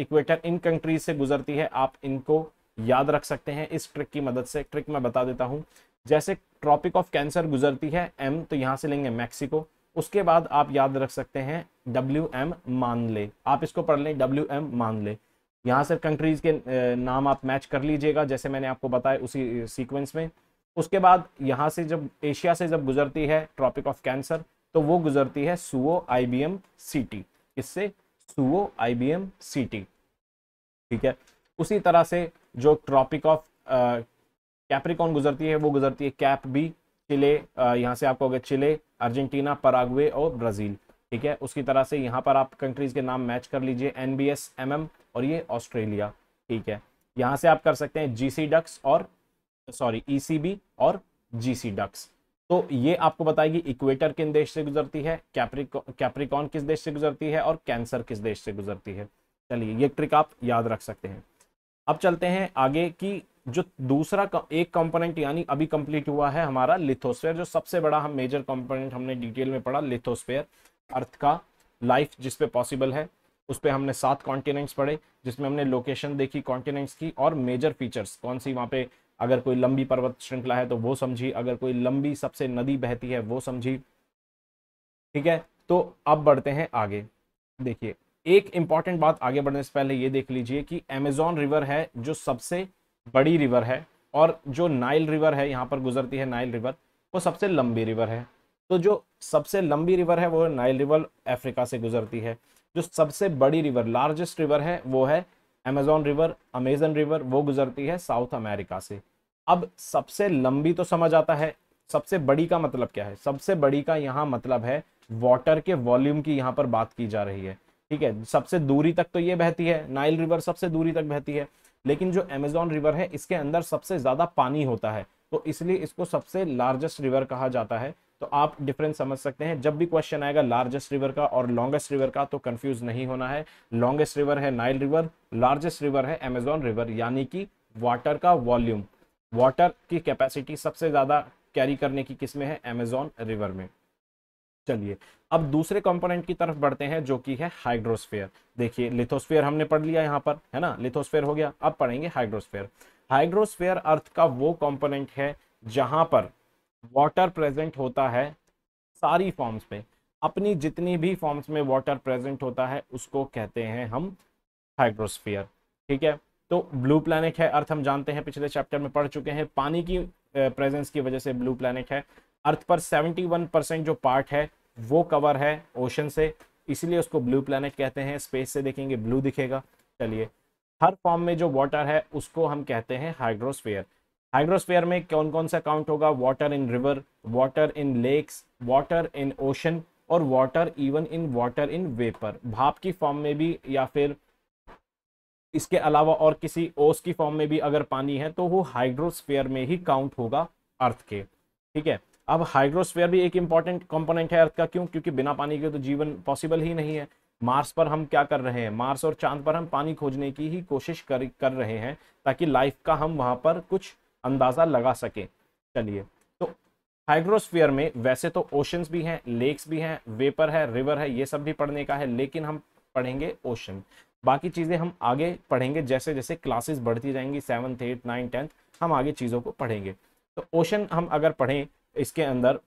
इक्वेटर इन कंट्रीज से गुजरती है आप इनको याद रख सकते हैं इस ट्रिक की मदद से ट्रिक मैं बता देता हूँ जैसे ट्रॉपिक ऑफ कैंसर गुजरती है एम तो यहाँ से लेंगे मैक्सिको उसके बाद आप याद रख सकते हैं डब्ल्यू एम मानले आप इसको पढ़ लें डब्ल्यू एम मानले यहाँ से कंट्रीज के नाम आप मैच कर लीजिएगा जैसे मैंने आपको बताया उसी सीक्वेंस में उसके बाद यहाँ से जब एशिया से जब गुजरती है ट्रॉपिक ऑफ कैंसर तो वो गुजरती है सुओ I B M C T इससे सुओ I B M C T ठीक है उसी तरह से जो ट्रॉपिक ऑफ कैप्रिकॉन गुजरती है वो गुजरती है कैप बी चिले यहाँ से आपको चिले अर्जेंटीना पराग्वे और ब्राज़ील ठीक है उसकी तरह से यहाँ पर आप कंट्रीज़ के नाम मैच कर लीजिए N B S M M और ये ऑस्ट्रेलिया ठीक है यहाँ से आप कर सकते हैं जी सी डक्स और सॉरी ईसीबी e और जीसी डक्स तो ये आपको बताएगी इक्वेटर किन देश से गुजरती है कैप्रिकॉन किस देश से गुजरती है और कैंसर किस देश से गुजरती है चलिए ये ट्रिक आप याद रख सकते हैं अब चलते हैं आगे की जो दूसरा एक कंपोनेंट यानी अभी कंप्लीट हुआ है हमारा लिथोस्फेयर जो सबसे बड़ा हम मेजर कंपोनेंट हमने डिटेल में पढ़ा लिथोस्फेयर अर्थ का लाइफ जिसपे पॉसिबल है उस पर हमने सात कॉन्टिनेंट्स पढ़े जिसमें हमने लोकेशन देखी कॉन्टिनेंट्स की और मेजर फीचर्स कौन सी वहाँ पे अगर कोई लंबी पर्वत श्रृंखला है तो वो समझी अगर कोई लंबी सबसे नदी बहती है वो समझी ठीक है तो अब बढ़ते हैं आगे देखिए एक इंपॉर्टेंट बात आगे बढ़ने से पहले ये देख लीजिए कि अमेजोन रिवर है जो सबसे बड़ी रिवर है और जो नाइल रिवर है यहाँ पर गुजरती है नाइल रिवर वो सबसे लंबी रिवर है तो जो सबसे लंबी रिवर है वो नाइल रिवर अफ्रीका से गुजरती है जो सबसे बड़ी रिवर लार्जेस्ट रिवर है वो है अमेजोन रिवर अमेजन रिवर वो गुजरती है साउथ अमेरिका से अब सबसे लंबी तो समझ आता है सबसे बड़ी का मतलब क्या है सबसे बड़ी का यहाँ मतलब है वाटर के वॉल्यूम की यहाँ पर बात की जा रही है ठीक है सबसे दूरी तक तो ये बहती है नाइल रिवर सबसे दूरी तक बहती है लेकिन जो अमेजोन रिवर है इसके अंदर सबसे ज़्यादा पानी होता है तो इसलिए इसको सबसे लार्जेस्ट रिवर कहा जाता है तो आप डिफरेंस समझ सकते हैं जब भी क्वेश्चन आएगा लार्जेस्ट रिवर का और लॉन्गेस्ट रिवर का तो कंफ्यूज नहीं होना है लॉन्गेस्ट रिवर है नाइल रिवर लार्जेस्ट रिवर है अमेजोन रिवर यानी कि वाटर का वॉल्यूम वाटर की कैपेसिटी सबसे ज़्यादा कैरी करने की किसमें है अमेजोन रिवर में चलिए अब दूसरे कंपोनेंट की तरफ बढ़ते हैं जो कि है हाइड्रोस्फेयर देखिए लिथोस्फेयर हमने पढ़ लिया यहाँ पर है ना लिथोस्फेयर हो गया अब पढ़ेंगे हाइड्रोस्फेयर हाइड्रोस्फेयर अर्थ का वो कंपोनेंट है जहां पर वाटर प्रेजेंट होता है सारी फॉर्म्स पे अपनी जितनी भी फॉर्म्स में वाटर प्रेजेंट होता है उसको कहते हैं हम हाइड्रोस्फीयर ठीक है तो ब्लू प्लैनेट है अर्थ हम जानते हैं पिछले चैप्टर में पढ़ चुके हैं पानी की प्रेजेंस की वजह से ब्लू प्लैनेट है अर्थ पर 71 परसेंट जो पार्ट है वो कवर है ओशन से इसलिए उसको ब्लू प्लैनेट कहते हैं स्पेस से देखेंगे ब्लू दिखेगा चलिए हर फॉर्म में जो वाटर है उसको हम कहते हैं हाइड्रोस्फीयर हाइड्रोस्फेयर में कौन कौन सा काउंट होगा water in river water in lakes water in ocean और water even in water in vapour भाप की फॉर्म में भी या फिर इसके अलावा और किसी ओस की फॉर्म में भी अगर पानी है तो वो हाइड्रोस्फेयर में ही काउंट होगा अर्थ के ठीक है अब हाइड्रोस्फेयर भी एक इंपॉर्टेंट कंपोनेंट है अर्थ का क्यों क्योंकि बिना पानी के तो जीवन पॉसिबल ही नहीं है मार्स पर हम क्या कर रहे हैं मार्स और चांद पर हम पानी खोजने की ही कोशिश कर कर रहे हैं ताकि लाइफ का हम वहां पर कुछ अंदाज़ा लगा सकें चलिए तो हाइड्रोस्फीयर में वैसे तो ओशंस भी हैं लेक्स भी हैं वेपर है रिवर है ये सब भी पढ़ने का है लेकिन हम पढ़ेंगे ओशन बाकी चीज़ें हम आगे पढ़ेंगे जैसे जैसे क्लासेस बढ़ती जाएंगी सेवन्थ एट नाइन टेंथ हम आगे चीज़ों को पढ़ेंगे तो ओशन हम अगर पढ़ें इसके अंदर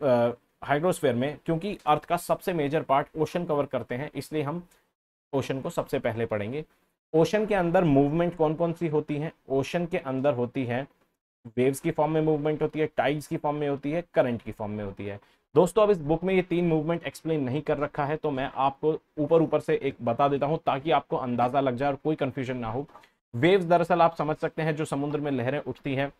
हाइड्रोस्फेयर में क्योंकि अर्थ का सबसे मेजर पार्ट ओशन कवर करते हैं इसलिए हम ओशन को सबसे पहले पढ़ेंगे ओशन के अंदर मूवमेंट कौन कौन सी होती हैं ओशन के अंदर होती है वेव्स की फॉर्म में मूवमेंट होती है टाइड्स की फॉर्म में होती है करंट की फॉर्म में होती है दोस्तों अब इस बुक में ये तीन मूवमेंट एक्सप्लेन नहीं कर रखा है तो मैं आपको ऊपर ऊपर से एक बता देता हूँ ताकि आपको अंदाजा लग जाए और कोई कन्फ्यूजन ना हो वेव्स दरअसल आप समझ सकते हैं जो समुद्र में लहरें उठती हैं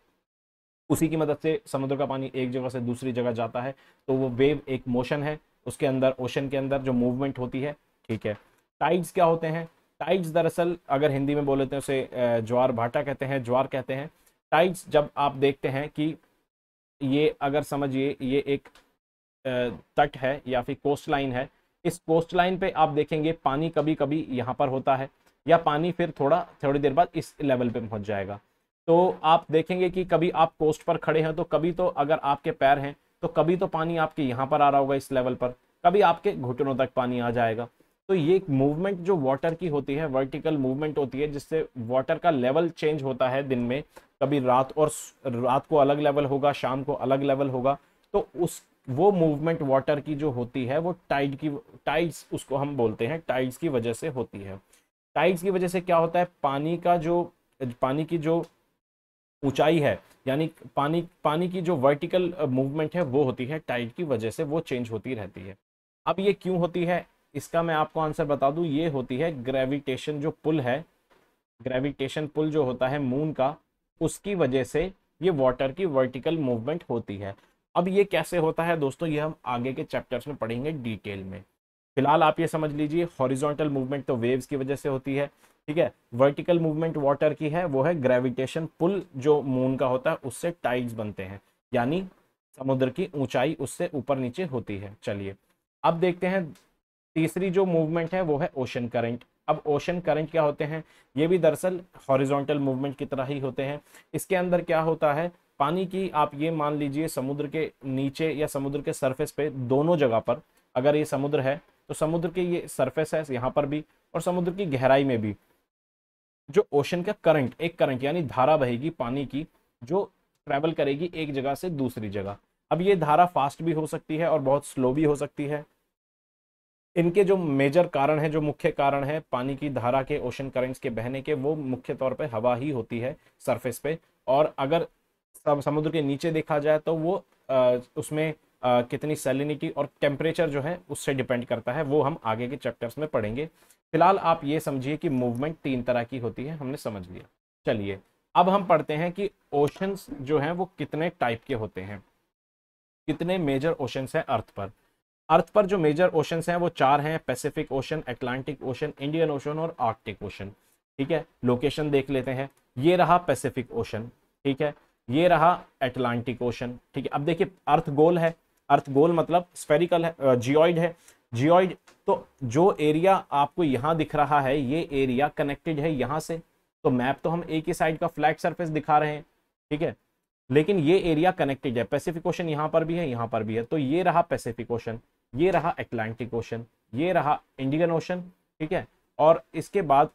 उसी की मदद से समुद्र का पानी एक जगह से दूसरी जगह जाता है तो वो वेव एक मोशन है उसके अंदर ओशन के अंदर जो मूवमेंट होती है ठीक है टाइड्स क्या होते हैं टाइड्स दरअसल अगर हिंदी में बोलते हैं उसे ज्वार भाटा कहते हैं ज्वार कहते हैं टाइड्स जब आप देखते हैं कि ये अगर समझिए ये एक तट है या फिर कोस्ट लाइन है इस कोस्ट लाइन पे आप देखेंगे पानी कभी कभी यहाँ पर होता है या पानी फिर थोड़ा थोड़ी देर बाद इस लेवल पे पहुँच जाएगा तो आप देखेंगे कि कभी आप कोस्ट पर खड़े हैं तो कभी तो अगर आपके पैर हैं तो कभी तो पानी आपके यहाँ पर आ रहा होगा इस लेवल पर कभी आपके घुटनों तक पानी आ जाएगा तो ये एक मूवमेंट जो वाटर की होती है वर्टिकल मूवमेंट होती है जिससे वाटर का लेवल चेंज होता है दिन में कभी रात और रात को अलग लेवल होगा शाम को अलग लेवल होगा तो उस वो मूवमेंट वाटर की जो होती है वो टाइड की टाइड्स उसको हम बोलते हैं टाइड्स की वजह से होती है टाइड्स की वजह से क्या होता है पानी का जो पानी की जो ऊंचाई है यानी पानी पानी की जो वर्टिकल मूवमेंट है वो होती है टाइड की वजह से वो चेंज होती रहती है अब ये क्यों होती है इसका मैं आपको आंसर बता दूं ये होती है ग्रेविटेशन जो पुल है ग्रेविटेशन पुल जो होता है मून का उसकी वजह से ये वाटर की वर्टिकल मूवमेंट होती है अब ये कैसे होता है दोस्तों ये हम आगे के चैप्टर्स में पढ़ेंगे डिटेल में फिलहाल आप ये समझ लीजिए हॉरिजॉन्टल मूवमेंट तो वेव्स की वजह से होती है ठीक है वर्टिकल मूवमेंट वाटर की है वो है ग्रेविटेशन पुल जो मून का होता है उससे टाइड्स बनते हैं यानी समुद्र की ऊंचाई उससे ऊपर नीचे होती है चलिए अब देखते हैं तीसरी जो मूवमेंट है वो है ओशन करंट अब ओशन करंट क्या होते हैं ये भी दरअसल हॉरिजॉन्टल मूवमेंट की तरह ही होते हैं इसके अंदर क्या होता है पानी की आप ये मान लीजिए समुद्र के नीचे या समुद्र के सरफेस पे दोनों जगह पर अगर ये समुद्र है तो समुद्र के ये सरफेस है यहाँ पर भी और समुद्र की गहराई में भी जो ओशन का करंट एक करंट यानी धारा बहेगी पानी की जो ट्रैवल करेगी एक जगह से दूसरी जगह अब ये धारा फास्ट भी हो सकती है और बहुत स्लो भी हो सकती है इनके जो मेजर कारण है जो मुख्य कारण है पानी की धारा के ओशन करेंट्स के बहने के वो मुख्य तौर पे हवा ही होती है सरफेस पे और अगर समुद्र के नीचे देखा जाए तो वो आ, उसमें आ, कितनी सैलिनिटी और टेम्परेचर जो है उससे डिपेंड करता है वो हम आगे के चैप्टर्स में पढ़ेंगे फिलहाल आप ये समझिए कि मूवमेंट तीन तरह की होती है हमने समझ लिया चलिए अब हम पढ़ते हैं कि ओशंस जो हैं वो कितने टाइप के होते हैं कितने मेजर ओशंस हैं अर्थ पर अर्थ पर जो मेजर ओशंस हैं वो चार हैं Pacific Ocean Atlantic Ocean Indian Ocean और आर्कटिक ओशन ठीक है लोकेशन देख लेते हैं ये रहा पैसिफिक ओशन ठीक है ये रहा एटलांटिक ओशन ठीक है अब देखिए अर्थ गोल है अर्थ गोल मतलब स्पेरिकल है जियोइड है जियोइड तो जो एरिया आपको यहाँ दिख रहा है ये एरिया कनेक्टेड है यहाँ से तो मैप तो हम एक ही साइड का फ्लैट सर्फेस दिखा रहे हैं ठीक है लेकिन ये एरिया कनेक्टेड है पैसिफिक ओशन यहाँ पर भी है यहाँ पर भी है तो ये रहा पैसिफिक ओशन ये रहा एटलांटिक ओशन ये रहा इंडियन ओशन ठीक है और इसके बाद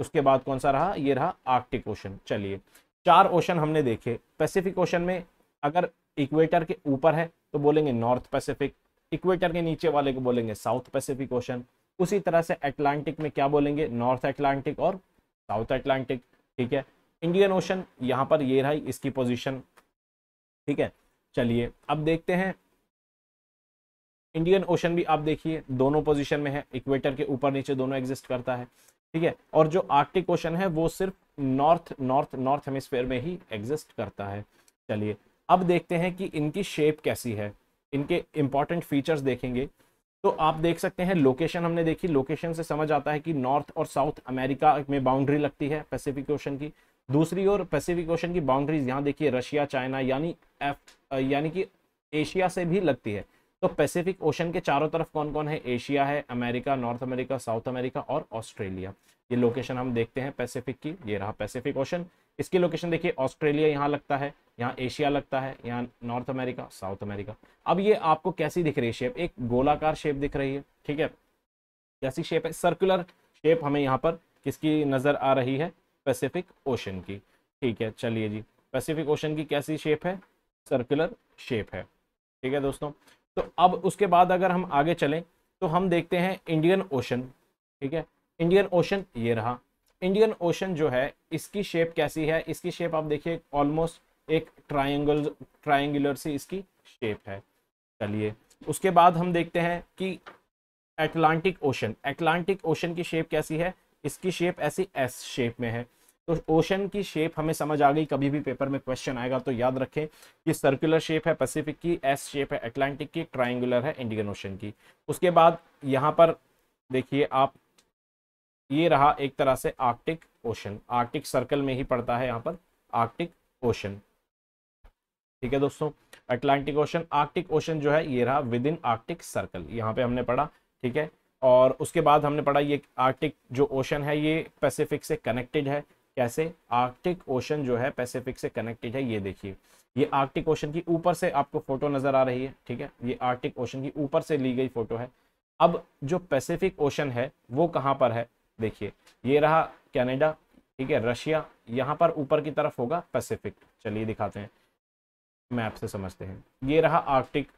उसके बाद कौन सा रहा ये रहा आर्कटिक ओशन चलिए चार ओशन हमने देखे पैसिफिक ओशन में अगर इक्वेटर के ऊपर है तो बोलेंगे नॉर्थ पैसिफिक इक्वेटर के नीचे वाले को बोलेंगे साउथ पैसिफिक ओशन उसी तरह से अटलांटिक में क्या बोलेंगे नॉर्थ अटलांटिक और साउथ अटलांटिक ठीक है इंडियन ओशन यहाँ पर ये रहा इसकी पोजिशन ठीक है चलिए अब देखते हैं इंडियन ओशन भी आप देखिए दोनों पोजिशन में है इक्वेटर के ऊपर नीचे दोनों एग्जिस्ट करता है ठीक है और जो आर्टिक ओशन है वो सिर्फ नॉर्थ नॉर्थ नॉर्थ हेमिस्फेयर में ही एग्जिस्ट करता है चलिए अब देखते हैं कि इनकी शेप कैसी है इनके इंपॉर्टेंट फीचर्स देखेंगे तो आप देख सकते हैं लोकेशन हमने देखी लोकेशन से समझ आता है कि नॉर्थ और साउथ अमेरिका में बाउंड्री लगती है पैसिफिक ओशन की दूसरी ओर पैसिफिक ओशन की बाउंड्रीज यहाँ देखिए रशिया चाइना यानी एफ यानी कि एशिया से भी लगती है तो पैसिफिक ओशन के चारों तरफ कौन कौन है एशिया है America north America south America और ऑस्ट्रेलिया ये लोकेशन हम देखते हैं पैसिफिक की ये रहा पैसिफिक ओशन इसकी लोकेशन देखिए ऑस्ट्रेलिया यहाँ लगता है यहाँ एशिया लगता है यहाँ नॉर्थ अमेरिका साउथ अमेरिका अब ये आपको कैसी दिख रही है शेप एक गोलाकार शेप दिख रही है ठीक है कैसी शेप है सर्कुलर शेप हमें यहाँ पर किसकी नज़र आ रही है पैसिफिक ओशन की ठीक है चलिए जी पैसिफिक ओशन की कैसी शेप है सर्कुलर शेप है ठीक है दोस्तों तो अब उसके बाद अगर हम आगे चलें तो हम देखते हैं इंडियन ओशन ठीक है इंडियन ओशन ये रहा इंडियन ओशन जो है इसकी शेप कैसी है इसकी शेप आप देखिए ऑलमोस्ट एक ट्राइंगल ट्राइंगुलर सी इसकी शेप है चलिए उसके बाद हम देखते हैं कि एटलांटिक ओशन एटलांटिक ओशन की शेप कैसी है इसकी शेप ऐसी एस शेप में है तो ओशन की शेप हमें समझ आ गई कभी भी पेपर में क्वेश्चन आएगा तो याद रखें कि सर्कुलर शेप है पैसिफिक की एस शेप है अटलांटिक की ट्राइंगुलर है इंडियन ओशन की उसके बाद यहाँ पर देखिए आप ये रहा एक तरह से आर्कटिक ओशन आर्कटिक सर्कल में ही पड़ता है यहाँ पर आर्कटिक ओशन ठीक है दोस्तों अटलांटिक ओशन आर्कटिक ओशन जो है ये रहा विद इन आर्कटिक सर्कल यहाँ पे हमने पढ़ा ठीक है और उसके बाद हमने पढ़ा ये आर्कटिक जो ओशन है ये पैसिफिक से कनेक्टेड है कैसे आर्कटिक ओशन जो है पैसिफिक से कनेक्टेड है ये देखिए ये आर्कटिक ओशन की ऊपर से आपको फोटो नजर आ रही है ठीक है ये आर्कटिक ओशन की ऊपर से ली गई फोटो है अब जो पैसिफिक ओशन है वो कहाँ पर है देखिए ये रहा कैनेडा ठीक है रशिया यहाँ पर ऊपर की तरफ होगा पैसिफिक चलिए दिखाते हैं मैप से समझते हैं ये रहा आर्कटिक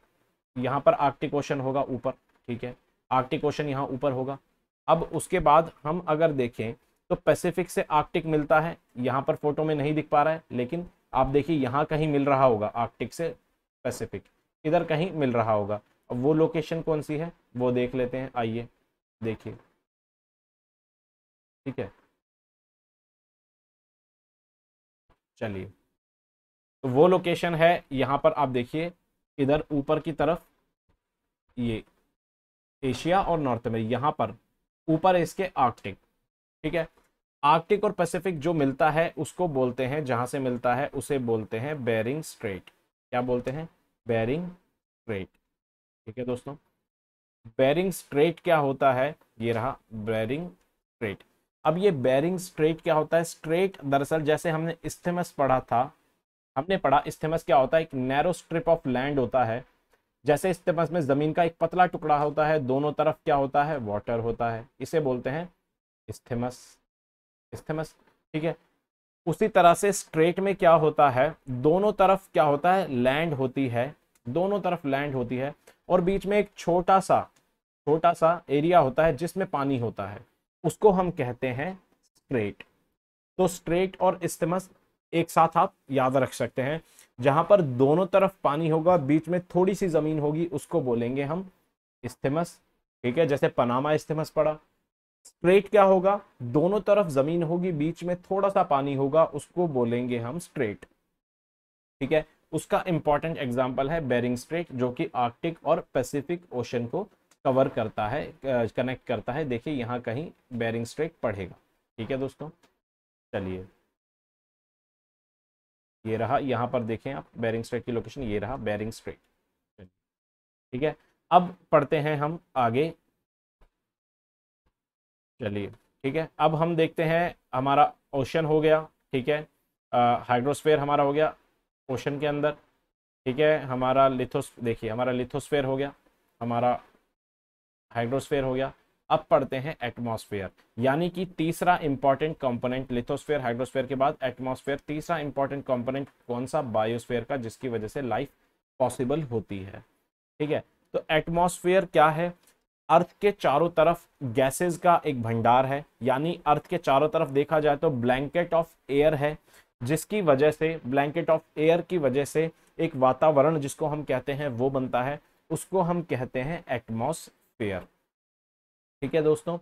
यहाँ पर आर्कटिक ओशन होगा ऊपर ठीक है आर्कटिक ओशन यहाँ ऊपर होगा अब उसके बाद हम अगर देखें तो पैसिफिक से आर्कटिक मिलता है यहाँ पर फोटो में नहीं दिख पा रहा है लेकिन आप देखिए यहाँ कहीं मिल रहा होगा आर्कटिक से पैसिफिक इधर कहीं मिल रहा होगा अब वो लोकेशन कौन सी है वो देख लेते हैं आइए देखिए ठीक है चलिए तो वो लोकेशन है यहाँ पर आप देखिए इधर ऊपर की तरफ ये एशिया और नॉर्थ अमेरिका यहाँ पर ऊपर इसके आर्कटिक ठीक है आर्कटिक और पैसिफिक जो मिलता है उसको बोलते हैं जहां से मिलता है उसे बोलते हैं बैरिंग स्ट्रेट क्या बोलते हैं बैरिंग स्ट्रेट ठीक है दोस्तों बैरिंग स्ट्रेट क्या होता है ये रहा बैरिंग स्ट्रेट अब ये बैरिंग स्ट्रेट क्या होता है स्ट्रेट दरअसल जैसे हमने इस्थेमस पढ़ा था हमने पढ़ा इस्थेमस क्या होता है एक नैरो स्ट्रिप ऑफ लैंड होता है जैसे इस्थेमस में ज़मीन का एक पतला टुकड़ा होता है दोनों तरफ क्या होता है वाटर होता है इसे बोलते हैं इस्थेमस इस्थमस ठीक है उसी तरह से स्ट्रेट में क्या होता है दोनों तरफ क्या होता है लैंड होती है दोनों तरफ लैंड होती है और बीच में एक छोटा सा छोटा सा एरिया होता है जिसमें पानी होता है उसको हम कहते हैं स्ट्रेट तो स्ट्रेट और इस्तेमस एक साथ आप याद रख सकते हैं जहां पर दोनों तरफ पानी होगा बीच में थोड़ी सी जमीन होगी उसको बोलेंगे हम इस्तेमस ठीक है जैसे पनामा इस्तेमस पड़ा स्ट्रेट क्या होगा दोनों तरफ जमीन होगी बीच में थोड़ा सा पानी होगा उसको बोलेंगे हम स्ट्रेट ठीक है उसका इंपॉर्टेंट एग्जाम्पल है बेरिंग स्ट्रेट जो कि आर्कटिक और पैसिफिक ओशन को कवर करता है कनेक्ट करता है देखिए यहाँ कहीं बेरिंग स्ट्रेट पढ़ेगा ठीक है दोस्तों चलिए ये रहा यहाँ पर देखें आप बेरिंग स्ट्रेट की लोकेशन ये रहा बेरिंग स्ट्रेट ठीक है अब पढ़ते हैं हम आगे चलिए ठीक है अब हम देखते हैं हमारा ओशन हो गया ठीक है हाइड्रोस्फेयर हमारा हो गया ओशन के अंदर ठीक है हमारा लिथोस देखिए हमारा लिथोस्फेयर हो गया हमारा हाइड्रोस्फेयर हो गया अब पढ़ते हैं एटमॉस्फेयर यानी कि तीसरा इंपॉर्टेंट कंपोनेंट लिथोस्फेयर हाइड्रोस्फेयर के बाद एटमॉस्फेयर तीसरा इंपॉर्टेंट कंपोनेंट कौन सा बायोस्फेयर का जिसकी वजह से लाइफ पॉसिबल होती है ठीक है तो एटमॉस्फेयर क्या है अर्थ के चारों तरफ गैसेस का एक भंडार है यानी अर्थ के चारों तरफ देखा जाए तो ब्लैंकेट ऑफ एयर है जिसकी वजह से ब्लैंकेट ऑफ एयर की वजह से एक वातावरण जिसको हम कहते हैं वो बनता है उसको हम कहते हैं एटमॉस्फेयर ठीक है दोस्तों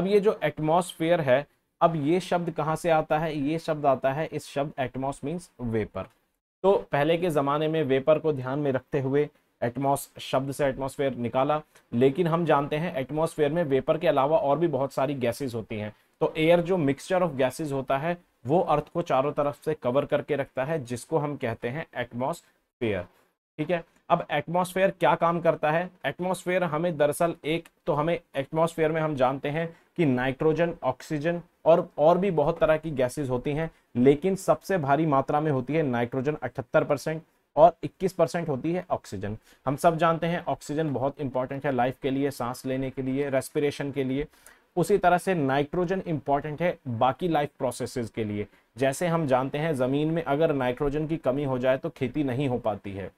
अब ये जो एटमॉस्फेयर है अब ये शब्द कहाँ से आता है ये शब्द आता है इस शब्द एटमॉस मीन्स वेपर तो पहले के ज़माने में वेपर को ध्यान में रखते हुए एटमॉस शब्द से एटमॉस्फेयर निकाला लेकिन हम जानते हैं एटमॉस्फेयर में वेपर के अलावा और भी बहुत सारी गैसेज होती हैं तो एयर जो मिक्सचर ऑफ गैसेज होता है वो अर्थ को चारों तरफ से कवर करके रखता है जिसको हम कहते हैं एटमॉस्फेयर ठीक है अब एटमॉस्फेयर क्या काम करता है एटमॉस्फेयर हमें दरअसल एक तो हमें एटमॉस्फेयर में हम जानते हैं कि नाइट्रोजन ऑक्सीजन और और भी बहुत तरह की गैसेस होती हैं लेकिन सबसे भारी मात्रा में होती है नाइट्रोजन 78 परसेंट और 21 परसेंट होती है ऑक्सीजन हम सब जानते हैं ऑक्सीजन बहुत इंपॉर्टेंट है लाइफ के लिए सांस लेने के लिए रेस्पिरेशन के लिए उसी तरह से नाइट्रोजन इंपॉर्टेंट है बाकी लाइफ प्रोसेसेस के लिए जैसे हम जानते हैं ज़मीन में अगर नाइट्रोजन की कमी हो जाए तो खेती नहीं हो पाती है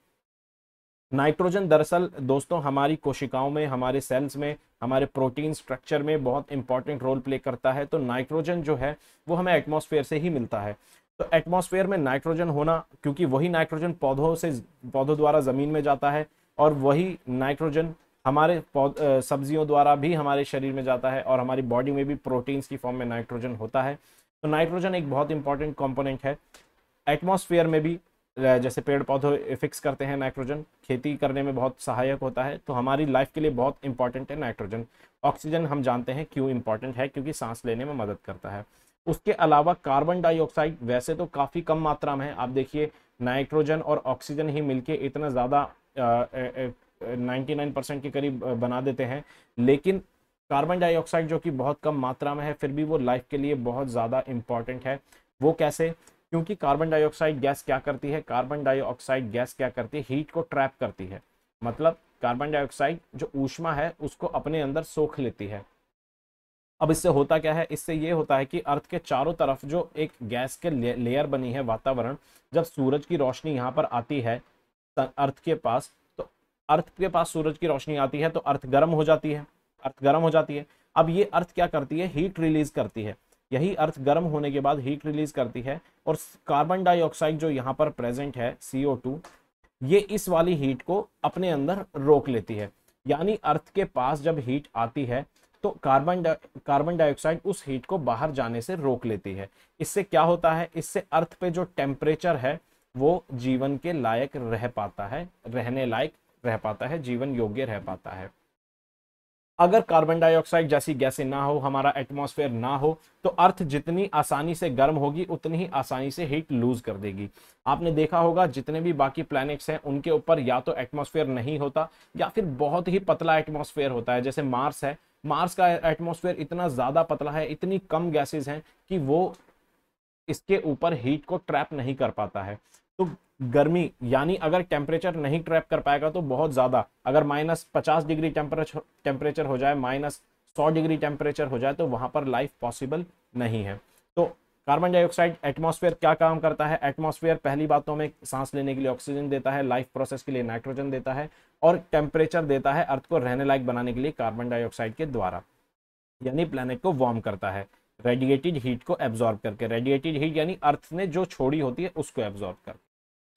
नाइट्रोजन दरअसल दोस्तों हमारी कोशिकाओं में हमारे सेल्स में हमारे प्रोटीन स्ट्रक्चर में बहुत इंपॉर्टेंट रोल प्ले करता है तो नाइट्रोजन जो है वो हमें एटमॉस्फेयर से ही मिलता है तो एटमॉस्फेयर में नाइट्रोजन होना क्योंकि वही नाइट्रोजन पौधों से पौधों द्वारा ज़मीन में जाता है और वही नाइट्रोजन हमारे सब्जियों द्वारा भी हमारे शरीर में जाता है और हमारी बॉडी में भी प्रोटीन्स की फॉर्म में नाइट्रोजन होता है तो नाइट्रोजन एक बहुत इंपॉर्टेंट कॉम्पोनेंट है एटमॉस्फेयर में भी जैसे पेड़ पौधे फिक्स करते हैं नाइट्रोजन खेती करने में बहुत सहायक होता है तो हमारी लाइफ के लिए बहुत इंपॉर्टेंट है नाइट्रोजन ऑक्सीजन हम जानते हैं क्यों इंपॉर्टेंट है क्योंकि सांस लेने में मदद करता है उसके अलावा कार्बन डाइऑक्साइड वैसे तो काफ़ी कम मात्रा में है आप देखिए नाइट्रोजन और ऑक्सीजन ही मिलके इतना ज़्यादा 99 परसेंट के करीब बना देते हैं लेकिन कार्बन डाइऑक्साइड जो कि बहुत कम मात्रा में है फिर भी वो लाइफ के लिए बहुत ज़्यादा इम्पॉर्टेंट है वो कैसे क्योंकि कार्बन डाइऑक्साइड गैस क्या करती है कार्बन डाइऑक्साइड गैस क्या करती है हीट को ट्रैप करती है मतलब कार्बन डाइऑक्साइड जो ऊष्मा है उसको अपने अंदर सोख लेती है अब इससे होता क्या है इससे ये होता है कि अर्थ के चारों तरफ जो एक गैस के लेयर बनी है वातावरण जब सूरज की रोशनी यहाँ पर आती है अर्थ के पास तो अर्थ के पास सूरज की रोशनी आती है तो अर्थ गर्म हो जाती है अर्थ गर्म हो जाती है अब ये अर्थ क्या करती है हीट रिलीज करती है यही अर्थ गर्म होने के बाद हीट रिलीज करती है और कार्बन डाइऑक्साइड जो यहाँ पर प्रेजेंट है सी ये इस वाली हीट को अपने अंदर रोक लेती है यानी अर्थ के पास जब हीट आती है तो कार्बन डा, कार्बन डाइऑक्साइड उस हीट को बाहर जाने से रोक लेती है इससे क्या होता है इससे अर्थ पे जो टेम्परेचर है वो जीवन के लायक रह पाता है रहने लायक रह पाता है जीवन योग्य रह पाता है अगर कार्बन डाइऑक्साइड जैसी गैसें ना हो हमारा एटमॉस्फेयर ना हो तो अर्थ जितनी आसानी से गर्म होगी उतनी ही आसानी से हीट लूज कर देगी आपने देखा होगा जितने भी बाकी प्लैनेट्स हैं उनके ऊपर या तो एटमॉस्फेयर नहीं होता या फिर बहुत ही पतला एटमॉस्फेयर होता है जैसे मार्स है मार्स का एटमोसफेयर इतना ज़्यादा पतला है इतनी कम गैसेज हैं कि वो इसके ऊपर हीट को ट्रैप नहीं कर पाता है तो गर्मी यानी अगर टेम्परेचर नहीं ट्रैप कर पाएगा तो बहुत ज़्यादा अगर माइनस पचास डिग्री टेम्परेचर टेम्परेचर हो जाए माइनस सौ डिग्री टेम्परेचर हो जाए तो वहाँ पर लाइफ पॉसिबल नहीं है तो कार्बन डाइऑक्साइड एटमॉस्फेयर क्या काम करता है एटमॉस्फेयर पहली बात तो हमें सांस लेने के लिए ऑक्सीजन देता है लाइफ प्रोसेस के लिए नाइट्रोजन देता है और टेम्परेचर देता है अर्थ को रहने लायक बनाने के लिए कार्बन डाइऑक्साइड के द्वारा यानी प्लानट को वार्म करता है रेडिएटेड हीट को एब्जॉर्ब करके रेडिएटेड हीट यानी अर्थ ने जो छोड़ी होती है उसको एब्जॉर्ब कर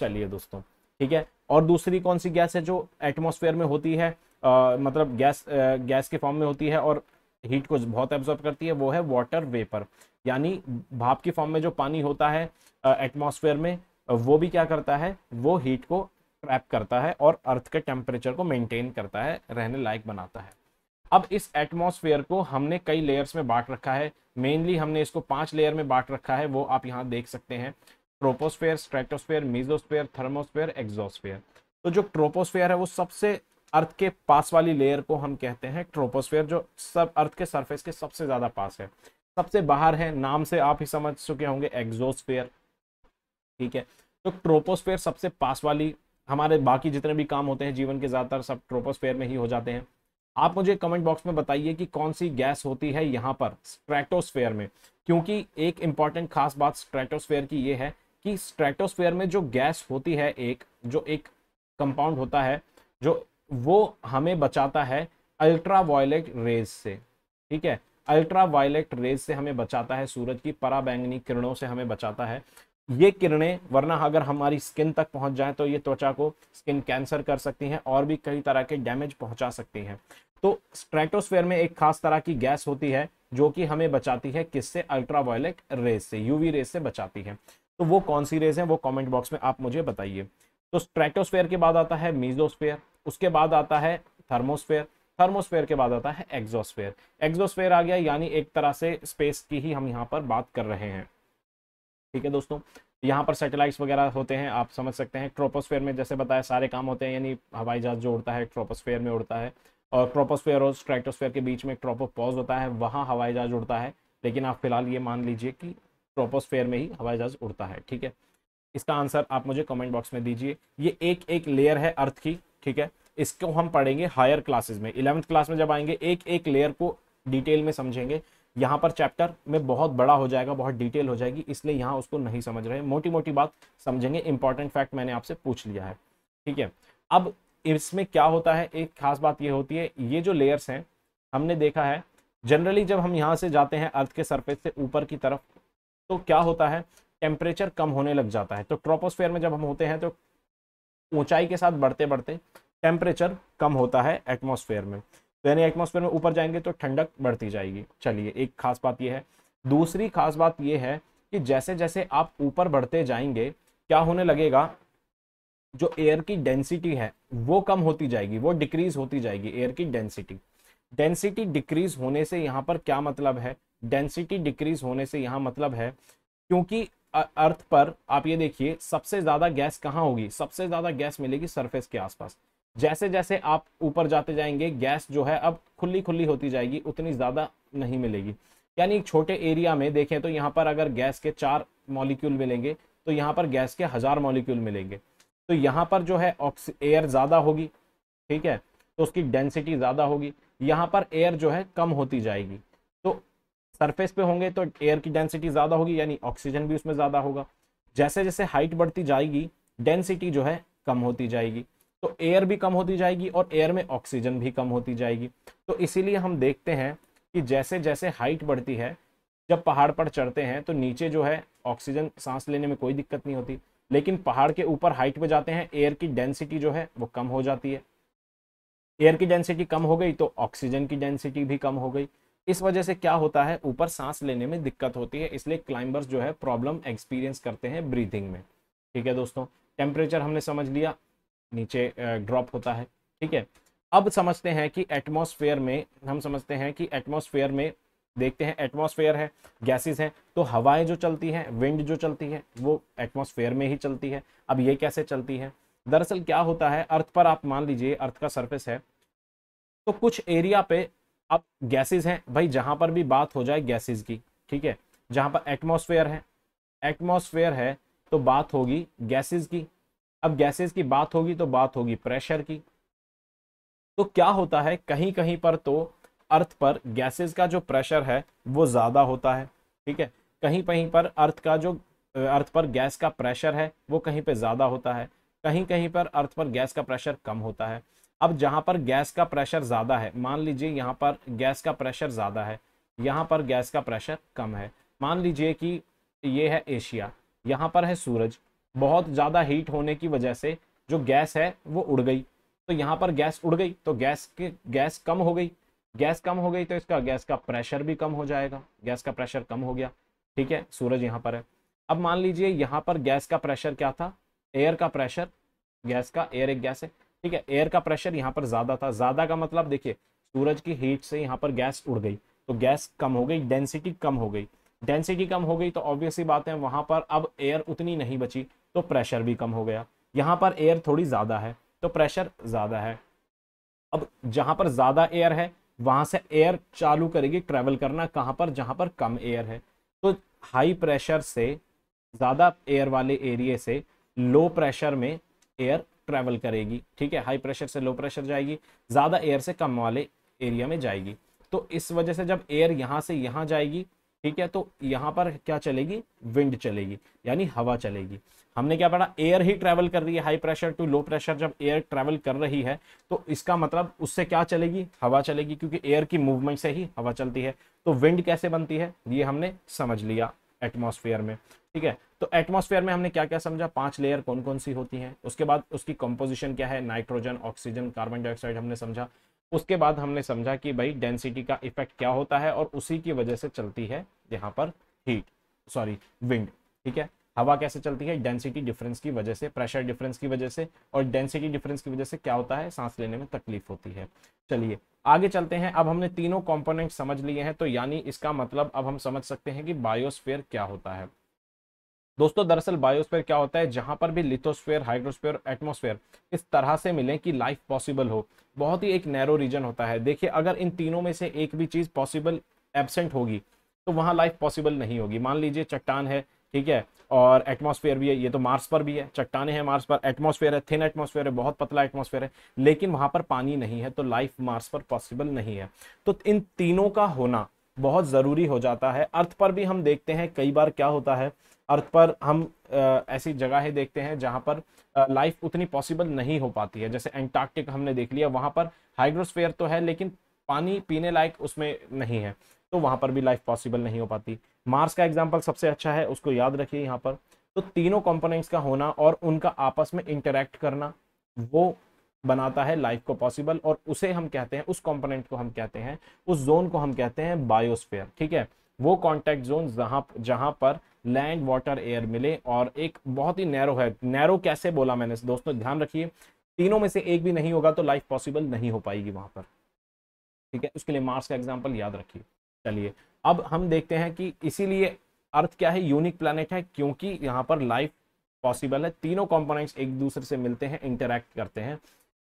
चलिए दोस्तों ठीक है और दूसरी कौन सी गैस है जो एटमोसफेयर में होती है आ, मतलब गैस गैस के फॉर्म में होती है और हीट को बहुत एब्जॉर्ब करती है वो है वाटर वेपर यानी भाप की फॉर्म में जो पानी होता है एटमॉस्फेयर में वो भी क्या करता है वो हीट को ट्रैप करता है और अर्थ के टेम्परेचर को मेंटेन करता है रहने लायक बनाता है अब इस एटमॉस्फेयर को हमने कई लेयर्स में बांट रखा है मेनली हमने इसको पांच लेयर में बांट रखा है वो आप यहाँ देख सकते हैं troposphere stratosphere mesosphere thermosphere exosphere तो जो ट्रोपोस्फेयर है वो सबसे अर्थ के पास वाली लेयर को हम कहते हैं ट्रोपोस्फेयर जो सब अर्थ के सरफेस के सबसे ज़्यादा पास है सबसे बाहर है नाम से आप ही समझ चुके होंगे एग्जोस्फेयर ठीक है तो ट्रोपोस्फेयर सबसे पास वाली हमारे बाकी जितने भी काम होते हैं जीवन के ज़्यादातर सब ट्रोपोस्फेयर में ही हो जाते हैं आप मुझे कमेंट बॉक्स में बताइए कि कौन सी गैस होती है यहाँ पर स्ट्रेटोस्फेयर में क्योंकि एक इंपॉर्टेंट खास बात स्ट्रेटोस्फेयर की ये है कि स्ट्रेटोस्फेयर में जो गैस होती है एक जो एक कंपाउंड होता है जो वो हमें बचाता है अल्ट्रा वायलेट रेज से ठीक है अल्ट्रा वायलेट रेज से हमें बचाता है सूरज की पराबैंगनी किरणों से हमें बचाता है ये किरणें वरना अगर हमारी स्किन तक पहुंच जाए तो ये त्वचा को स्किन कैंसर कर सकती हैं और भी कई तरह के डैमेज पहुंचा सकती हैं तो स्ट्रेटोस्फेयर में एक खास तरह की गैस होती है जो कि हमें बचाती है किससे अल्ट्रावायलेट रेज से यूवी रेज से बचाती है तो वो कौन सी रेज है वो कॉमेंट बॉक्स में आप मुझे बताइए तो स्ट्रेटोस्फेयर के बाद आता है मीजोस्फेयर उसके बाद आता है थर्मोस्फेयर थर्मोस्फेयर के बाद आता है एग्जोस्फेयर एग्जोस्फेयर आ गया यानी एक तरह से स्पेस की ही हम यहाँ पर बात कर रहे हैं ठीक है दोस्तों यहाँ पर सैटेलाइट्स वगैरह होते हैं आप समझ सकते हैं ट्रोपोस्फेयर में जैसे बताया सारे काम होते हैं यानी हवाई जहाज जो उड़ता है ट्रोपोस्फेयर में उड़ता है और ट्रोपोस्फेयर और स्ट्रेटोस्फेयर के बीच में एक ट्रोपोपॉज होता है वहाँ हवाई जहाज उड़ता है लेकिन आप फिलहाल ये मान लीजिए कि ट्रोपोस्फेयर में ही हवाई जहाज उड़ता है ठीक है इसका आंसर आप मुझे कमेंट बॉक्स में दीजिए ये एक एक लेयर है अर्थ की ठीक है इसको हम पढ़ेंगे हायर क्लासेस में इलेवंथ क्लास में जब आएंगे एक एक लेयर को डिटेल में समझेंगे यहाँ पर चैप्टर में बहुत बड़ा हो जाएगा बहुत डिटेल हो जाएगी इसलिए यहाँ उसको नहीं समझ रहे मोटी मोटी बात समझेंगे इंपॉर्टेंट फैक्ट मैंने आपसे पूछ लिया है ठीक है अब इसमें क्या होता है एक खास बात ये होती है ये जो लेयर्स हैं हमने देखा है जनरली जब हम यहाँ से जाते हैं अर्थ के सरफेस से ऊपर की तरफ तो क्या होता है टेम्परेचर कम होने लग जाता है तो ट्रोपोस्फेयर में जब हम होते हैं तो ऊंचाई के साथ बढ़ते बढ़ते टेम्परेचर कम होता है एटमोसफेयर में तो यानी एटमोसफेयर में ऊपर जाएंगे तो ठंडक बढ़ती जाएगी चलिए एक खास बात यह है दूसरी खास बात यह है कि जैसे जैसे आप ऊपर बढ़ते जाएंगे क्या होने लगेगा जो एयर की डेंसिटी है वो कम होती जाएगी वो डिक्रीज होती जाएगी एयर की डेंसिटी डेंसिटी डिक्रीज होने से यहाँ पर क्या मतलब है डेंसिटी डिक्रीज होने से यहाँ मतलब है क्योंकि अर्थ पर आप ये देखिए सबसे ज़्यादा गैस कहाँ होगी सबसे ज़्यादा गैस मिलेगी सरफेस के आसपास जैसे जैसे आप ऊपर जाते जाएंगे गैस जो है अब खुली खुली होती जाएगी उतनी ज़्यादा नहीं मिलेगी यानी एक छोटे एरिया में देखें तो यहाँ पर अगर गैस के चार मॉलिक्यूल मिलेंगे तो यहाँ पर गैस के हज़ार मॉलिक्यूल मिलेंगे तो यहाँ पर जो है ऑक्सी एयर ज़्यादा होगी ठीक है तो उसकी डेंसिटी ज़्यादा होगी यहाँ पर एयर जो है कम होती जाएगी तो सरफेस पे होंगे तो एयर की डेंसिटी ज़्यादा होगी यानी ऑक्सीजन भी उसमें ज़्यादा होगा जैसे जैसे हाइट बढ़ती जाएगी डेंसिटी जो है कम होती जाएगी तो एयर भी कम होती जाएगी और एयर में ऑक्सीजन भी कम होती जाएगी तो इसीलिए हम देखते हैं कि जैसे जैसे हाइट बढ़ती है जब पहाड़ पर चढ़ते हैं तो नीचे जो है ऑक्सीजन सांस लेने में कोई दिक्कत नहीं होती लेकिन पहाड़ के ऊपर हाइट पे जाते हैं एयर की डेंसिटी जो है वो कम हो जाती है एयर की डेंसिटी कम हो गई तो ऑक्सीजन की डेंसिटी भी कम हो गई इस वजह से क्या होता है ऊपर सांस लेने में दिक्कत होती है इसलिए क्लाइंबर्स जो है प्रॉब्लम एक्सपीरियंस करते हैं ब्रीथिंग में ठीक है दोस्तों टेम्परेचर हमने समझ लिया नीचे ड्रॉप होता है ठीक है अब समझते हैं कि एटमॉस्फेयर में हम समझते हैं कि एटमॉस्फेयर में देखते हैं एटमॉस्फेयर है गैसेस हैं तो हवाएं जो चलती हैं विंड जो चलती है वो एटमॉस्फेयर में ही चलती है अब ये कैसे चलती है दरअसल क्या होता है अर्थ पर आप मान लीजिए अर्थ का सरफेस है तो कुछ एरिया पे अब गैसेज हैं भाई जहां पर भी बात हो जाए गैसेज की ठीक है जहाँ पर एटमोसफेयर है एटमोसफेयर है तो बात होगी गैसेज की अब गैसेज की बात होगी तो बात होगी प्रेशर की तो क्या होता है कहीं कहीं पर तो अर्थ पर गैसेज का जो प्रेशर है वो ज़्यादा होता है ठीक है कहीं कहीं पर अर्थ का जो अर्थ पर गैस का प्रेशर है वो कहीं पे ज़्यादा होता है कहीं कहीं पर अर्थ पर गैस का प्रेशर कम होता है अब जहाँ पर गैस का प्रेशर ज़्यादा है मान लीजिए यहाँ पर गैस का प्रेशर ज़्यादा है यहाँ पर गैस का प्रेशर कम है मान लीजिए कि ये है एशिया यहाँ पर है सूरज बहुत ज़्यादा हीट होने की वजह से जो गैस है वो उड़ गई तो यहाँ पर गैस उड़ गई तो गैस के गैस कम हो गई गैस कम हो गई तो इसका गैस का प्रेशर भी कम हो जाएगा गैस का प्रेशर कम हो गया ठीक है सूरज यहाँ पर है अब मान लीजिए यहाँ पर गैस का प्रेशर क्या था एयर का प्रेशर गैस का एयर एक गैस है ठीक है एयर का प्रेशर यहाँ पर ज़्यादा था ज़्यादा का मतलब देखिए सूरज की हीट से यहाँ पर गैस उड़ गई तो गैस कम हो गई डेंसिटी कम हो गई डेंसिटी कम हो गई तो ऑब्वियसली बात है वहां पर अब एयर उतनी नहीं बची तो प्रेशर भी कम हो गया यहाँ पर एयर थोड़ी ज़्यादा है तो प्रेशर ज़्यादा है अब जहां पर ज़्यादा एयर है वहां से एयर चालू करेगी ट्रेवल करना कहां पर जहां पर कम एयर है तो हाई प्रेशर से ज़्यादा एयर वाले एरिए से लो प्रेशर में एयर ट्रैवल करेगी ठीक है हाई प्रेशर से लो प्रेशर जाएगी ज़्यादा एयर से कम वाले एरिया में जाएगी तो इस वजह से जब एयर यहाँ से यहाँ जाएगी ठीक है तो यहाँ पर क्या चलेगी विंड चलेगी यानी हवा चलेगी हमने क्या पढ़ा एयर ही ट्रैवल कर रही है high pressure to low pressure जब एयर ट्रैवल कर रही है तो इसका मतलब उससे क्या चलेगी हवा चलेगी क्योंकि एयर की मूवमेंट से ही हवा चलती है तो विंड कैसे बनती है ये हमने समझ लिया एटमॉस्फेयर में ठीक है तो एटमॉस्फेयर में हमने क्या क्या समझा पांच लेयर कौन कौन सी होती हैं उसके बाद उसकी कंपोजिशन क्या है नाइट्रोजन ऑक्सीजन कार्बन डाइऑक्साइड हमने समझा उसके बाद हमने समझा कि भाई डेंसिटी का इफेक्ट क्या होता है और उसी की वजह से चलती है यहाँ पर हीट सॉरी विंड ठीक है हवा कैसे चलती है डेंसिटी डिफरेंस की वजह से प्रेशर डिफरेंस की वजह से और डेंसिटी डिफरेंस की वजह से क्या होता है सांस लेने में तकलीफ होती है चलिए आगे चलते हैं अब हमने तीनों कॉम्पोनेंट समझ लिए हैं तो यानी इसका मतलब अब हम समझ सकते हैं कि बायोस्फेयर क्या होता है दोस्तों दरअसल बायोस्फेयर क्या होता है जहां पर भी लिथोस्फेयर हाइड्रोस्फेयर एटमोस्फेयर इस तरह से मिले कि लाइफ पॉसिबल हो बहुत ही एक नैरो रीजन होता है देखिए अगर इन तीनों में से एक भी चीज़ पॉसिबल एबसेंट होगी तो वहां लाइफ पॉसिबल नहीं होगी मान लीजिए चट्टान है ठीक है और एटमॉस्फेयर भी है ये तो मार्स पर भी है चट्टाने हैं मार्स पर एटमॉस्फेयर है थिन एटमॉस्फेयर है बहुत पतला एटमॉस्फेयर है लेकिन वहाँ पर पानी नहीं है तो लाइफ मार्स पर पॉसिबल नहीं है तो इन तीनों का होना बहुत ज़रूरी हो जाता है अर्थ पर भी हम देखते हैं कई बार क्या होता है अर्थ पर हम ऐसी जगहें देखते हैं जहाँ पर लाइफ उतनी पॉसिबल नहीं हो पाती है जैसे एंटार्क्टिक हमने देख लिया वहाँ पर हाइड्रोस्फेयर तो है लेकिन पानी पीने लायक उसमें नहीं है तो वहाँ पर भी लाइफ पॉसिबल नहीं हो पाती मार्स का एग्जाम्पल सबसे अच्छा है उसको याद रखिए यहाँ पर तो तीनों कंपोनेंट्स का होना और उनका आपस में इंटरेक्ट करना वो बनाता है लाइफ को पॉसिबल और उसे हम कहते हैं उस कंपोनेंट को हम कहते हैं उस जोन को हम कहते हैं बायोस्फेयर ठीक है वो कांटेक्ट जोन जहाँ जहाँ पर लैंड वाटर एयर मिले और एक बहुत ही नैरो है नैरो कैसे बोला मैंने दोस्तों ध्यान रखिए तीनों में से एक भी नहीं होगा तो लाइफ पॉसिबल नहीं हो पाएगी वहाँ पर ठीक है उसके लिए मार्स का एग्जाम्पल याद रखिए चलिए अब हम देखते हैं कि इसीलिए अर्थ क्या है यूनिक प्लानट है क्योंकि यहाँ पर लाइफ पॉसिबल है तीनों कॉम्पोनेंट्स एक दूसरे से मिलते हैं इंटरैक्ट करते हैं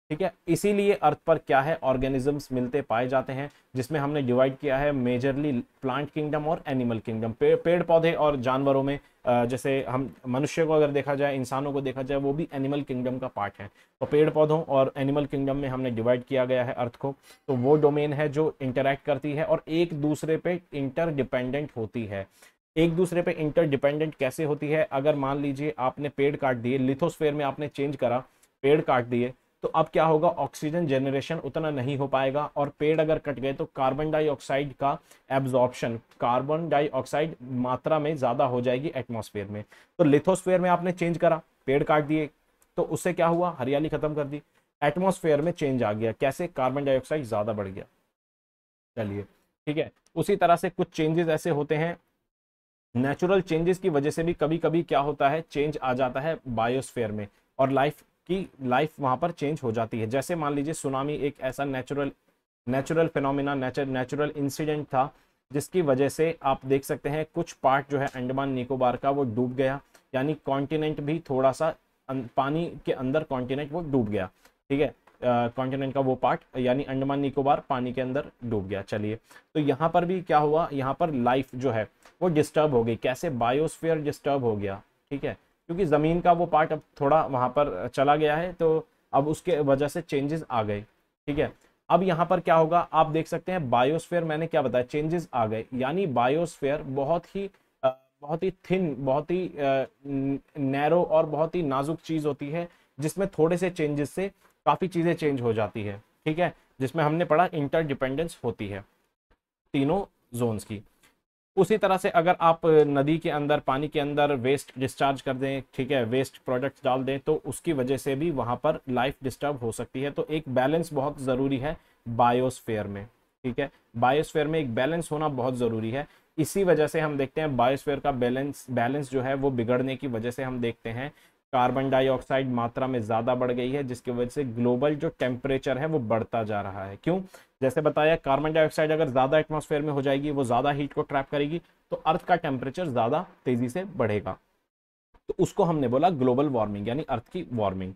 ठीक है इसीलिए अर्थ पर क्या है ऑर्गेनिजम्स मिलते पाए जाते हैं जिसमें हमने डिवाइड किया है मेजरली प्लांट किंगडम और एनिमल किंगडम पे, पेड़ पौधे और जानवरों में जैसे हम मनुष्य को अगर देखा जाए इंसानों को देखा जाए वो भी एनिमल किंगडम का पार्ट है तो पेड़ पौधों और एनिमल किंगडम में हमने डिवाइड किया गया है अर्थ को तो वो डोमेन है जो इंटरेक्ट करती है और एक दूसरे पे इंटरडिपेंडेंट होती है एक दूसरे पे इंटरडिपेंडेंट कैसे होती है अगर मान लीजिए आपने पेड़ काट दिए लिथोस्फेयर में आपने चेंज करा पेड़ काट दिए तो अब क्या होगा ऑक्सीजन जनरेशन उतना नहीं हो पाएगा और पेड़ अगर कट गए तो कार्बन डाइऑक्साइड का एब्जॉर्प्शन कार्बन डाइऑक्साइड मात्रा में ज़्यादा हो जाएगी एटमोसफेयर में तो लिथोस्फेयर में आपने चेंज करा पेड़ काट दिए तो उससे क्या हुआ हरियाली खत्म कर दी एटमोसफेयर में चेंज आ गया कैसे कार्बन डाइऑक्साइड ज़्यादा बढ़ गया चलिए ठीक है उसी तरह से कुछ चेंजेस ऐसे होते हैं नेचुरल चेंजेस की वजह से भी कभी कभी क्या होता है चेंज आ जाता है बायोस्फेयर में और लाइफ कि लाइफ वहाँ पर चेंज हो जाती है जैसे मान लीजिए सुनामी एक ऐसा natural natural phenomena natural incident था जिसकी वजह से आप देख सकते हैं कुछ पार्ट जो है अंडमान निकोबार का वो डूब गया यानी कॉन्टिनेंट भी थोड़ा सा अं, पानी के अंदर कॉन्टिनेंट वो डूब गया ठीक है कॉन्टिनेंट का वो पार्ट यानी अंडमान निकोबार पानी के अंदर डूब गया चलिए तो यहाँ पर भी क्या हुआ यहाँ पर लाइफ जो है वो डिस्टर्ब हो गई कैसे बायोस्फीयर डिस्टर्ब हो गया ठीक है क्योंकि ज़मीन का वो पार्ट अब थोड़ा वहाँ पर चला गया है तो अब उसके वजह से चेंजेस आ गए ठीक है अब यहाँ पर क्या होगा आप देख सकते हैं बायोस्फेयर मैंने क्या बताया चेंजेस आ गए यानी बायोस्फेयर बहुत ही बहुत ही थिन बहुत ही नैरो और बहुत ही नाजुक चीज़ होती है जिसमें थोड़े से चेंजेस से काफ़ी चीज़ें चेंज हो जाती है ठीक है जिसमें हमने पढ़ा इंटरडिपेंडेंस होती है तीनों जोन्स की उसी तरह से अगर आप नदी के अंदर पानी के अंदर वेस्ट डिस्चार्ज कर दें ठीक है वेस्ट प्रोडक्ट्स डाल दें तो उसकी वजह से भी वहाँ पर लाइफ डिस्टर्ब हो सकती है तो एक बैलेंस बहुत ज़रूरी है बायोस्फेयर में ठीक है बायोस्फेयर में एक बैलेंस होना बहुत ज़रूरी है इसी वजह से हम देखते हैं बायोस्फेयर का बैलेंस बैलेंस जो है वो बिगड़ने की वजह से हम देखते हैं कार्बन डाइऑक्साइड मात्रा में ज़्यादा बढ़ गई है जिसकी वजह से ग्लोबल जो टेम्परेचर है वो बढ़ता जा रहा है क्यों जैसे बताया कार्बन डाइऑक्साइड अगर ज़्यादा एटमोसफेयर में हो जाएगी वो ज़्यादा हीट को ट्रैप करेगी तो अर्थ का टेम्परेचर ज़्यादा तेज़ी से बढ़ेगा तो उसको हमने बोला ग्लोबल वार्मिंग यानी अर्थ की वार्मिंग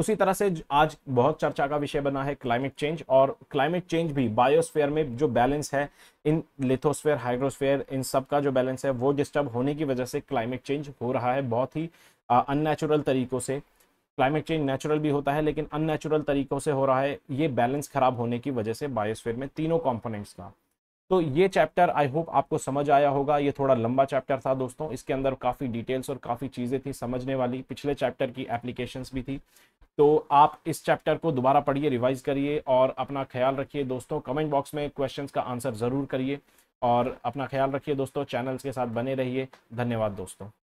उसी तरह से आज बहुत चर्चा का विषय बना है क्लाइमेट चेंज और क्लाइमेट चेंज भी बायोस्फेयर में जो बैलेंस है इन लिथोस्फेयर हाइड्रोस्फेयर इन सब का जो बैलेंस है वो डिस्टर्ब होने की वजह से क्लाइमेट चेंज हो रहा है बहुत ही अननेचुरल तरीक़ों से क्लाइमेट चेंज नेचुरल भी होता है लेकिन अननेचुरल तरीक़ों से हो रहा है ये बैलेंस ख़राब होने की वजह से बायोस्फेयर में तीनों कॉम्पोनेंट्स का तो ये चैप्टर आई होप आपको समझ आया होगा ये थोड़ा लंबा चैप्टर था दोस्तों इसके अंदर काफ़ी डिटेल्स और काफ़ी चीज़ें थी समझने वाली पिछले चैप्टर की एप्लीकेशंस भी थी तो आप इस चैप्टर को दोबारा पढ़िए रिवाइज करिए और अपना ख्याल रखिए दोस्तों कमेंट बॉक्स में क्वेश्चन का आंसर ज़रूर करिए और अपना ख्याल रखिए दोस्तों चैनल्स के साथ बने रहिए धन्यवाद दोस्तों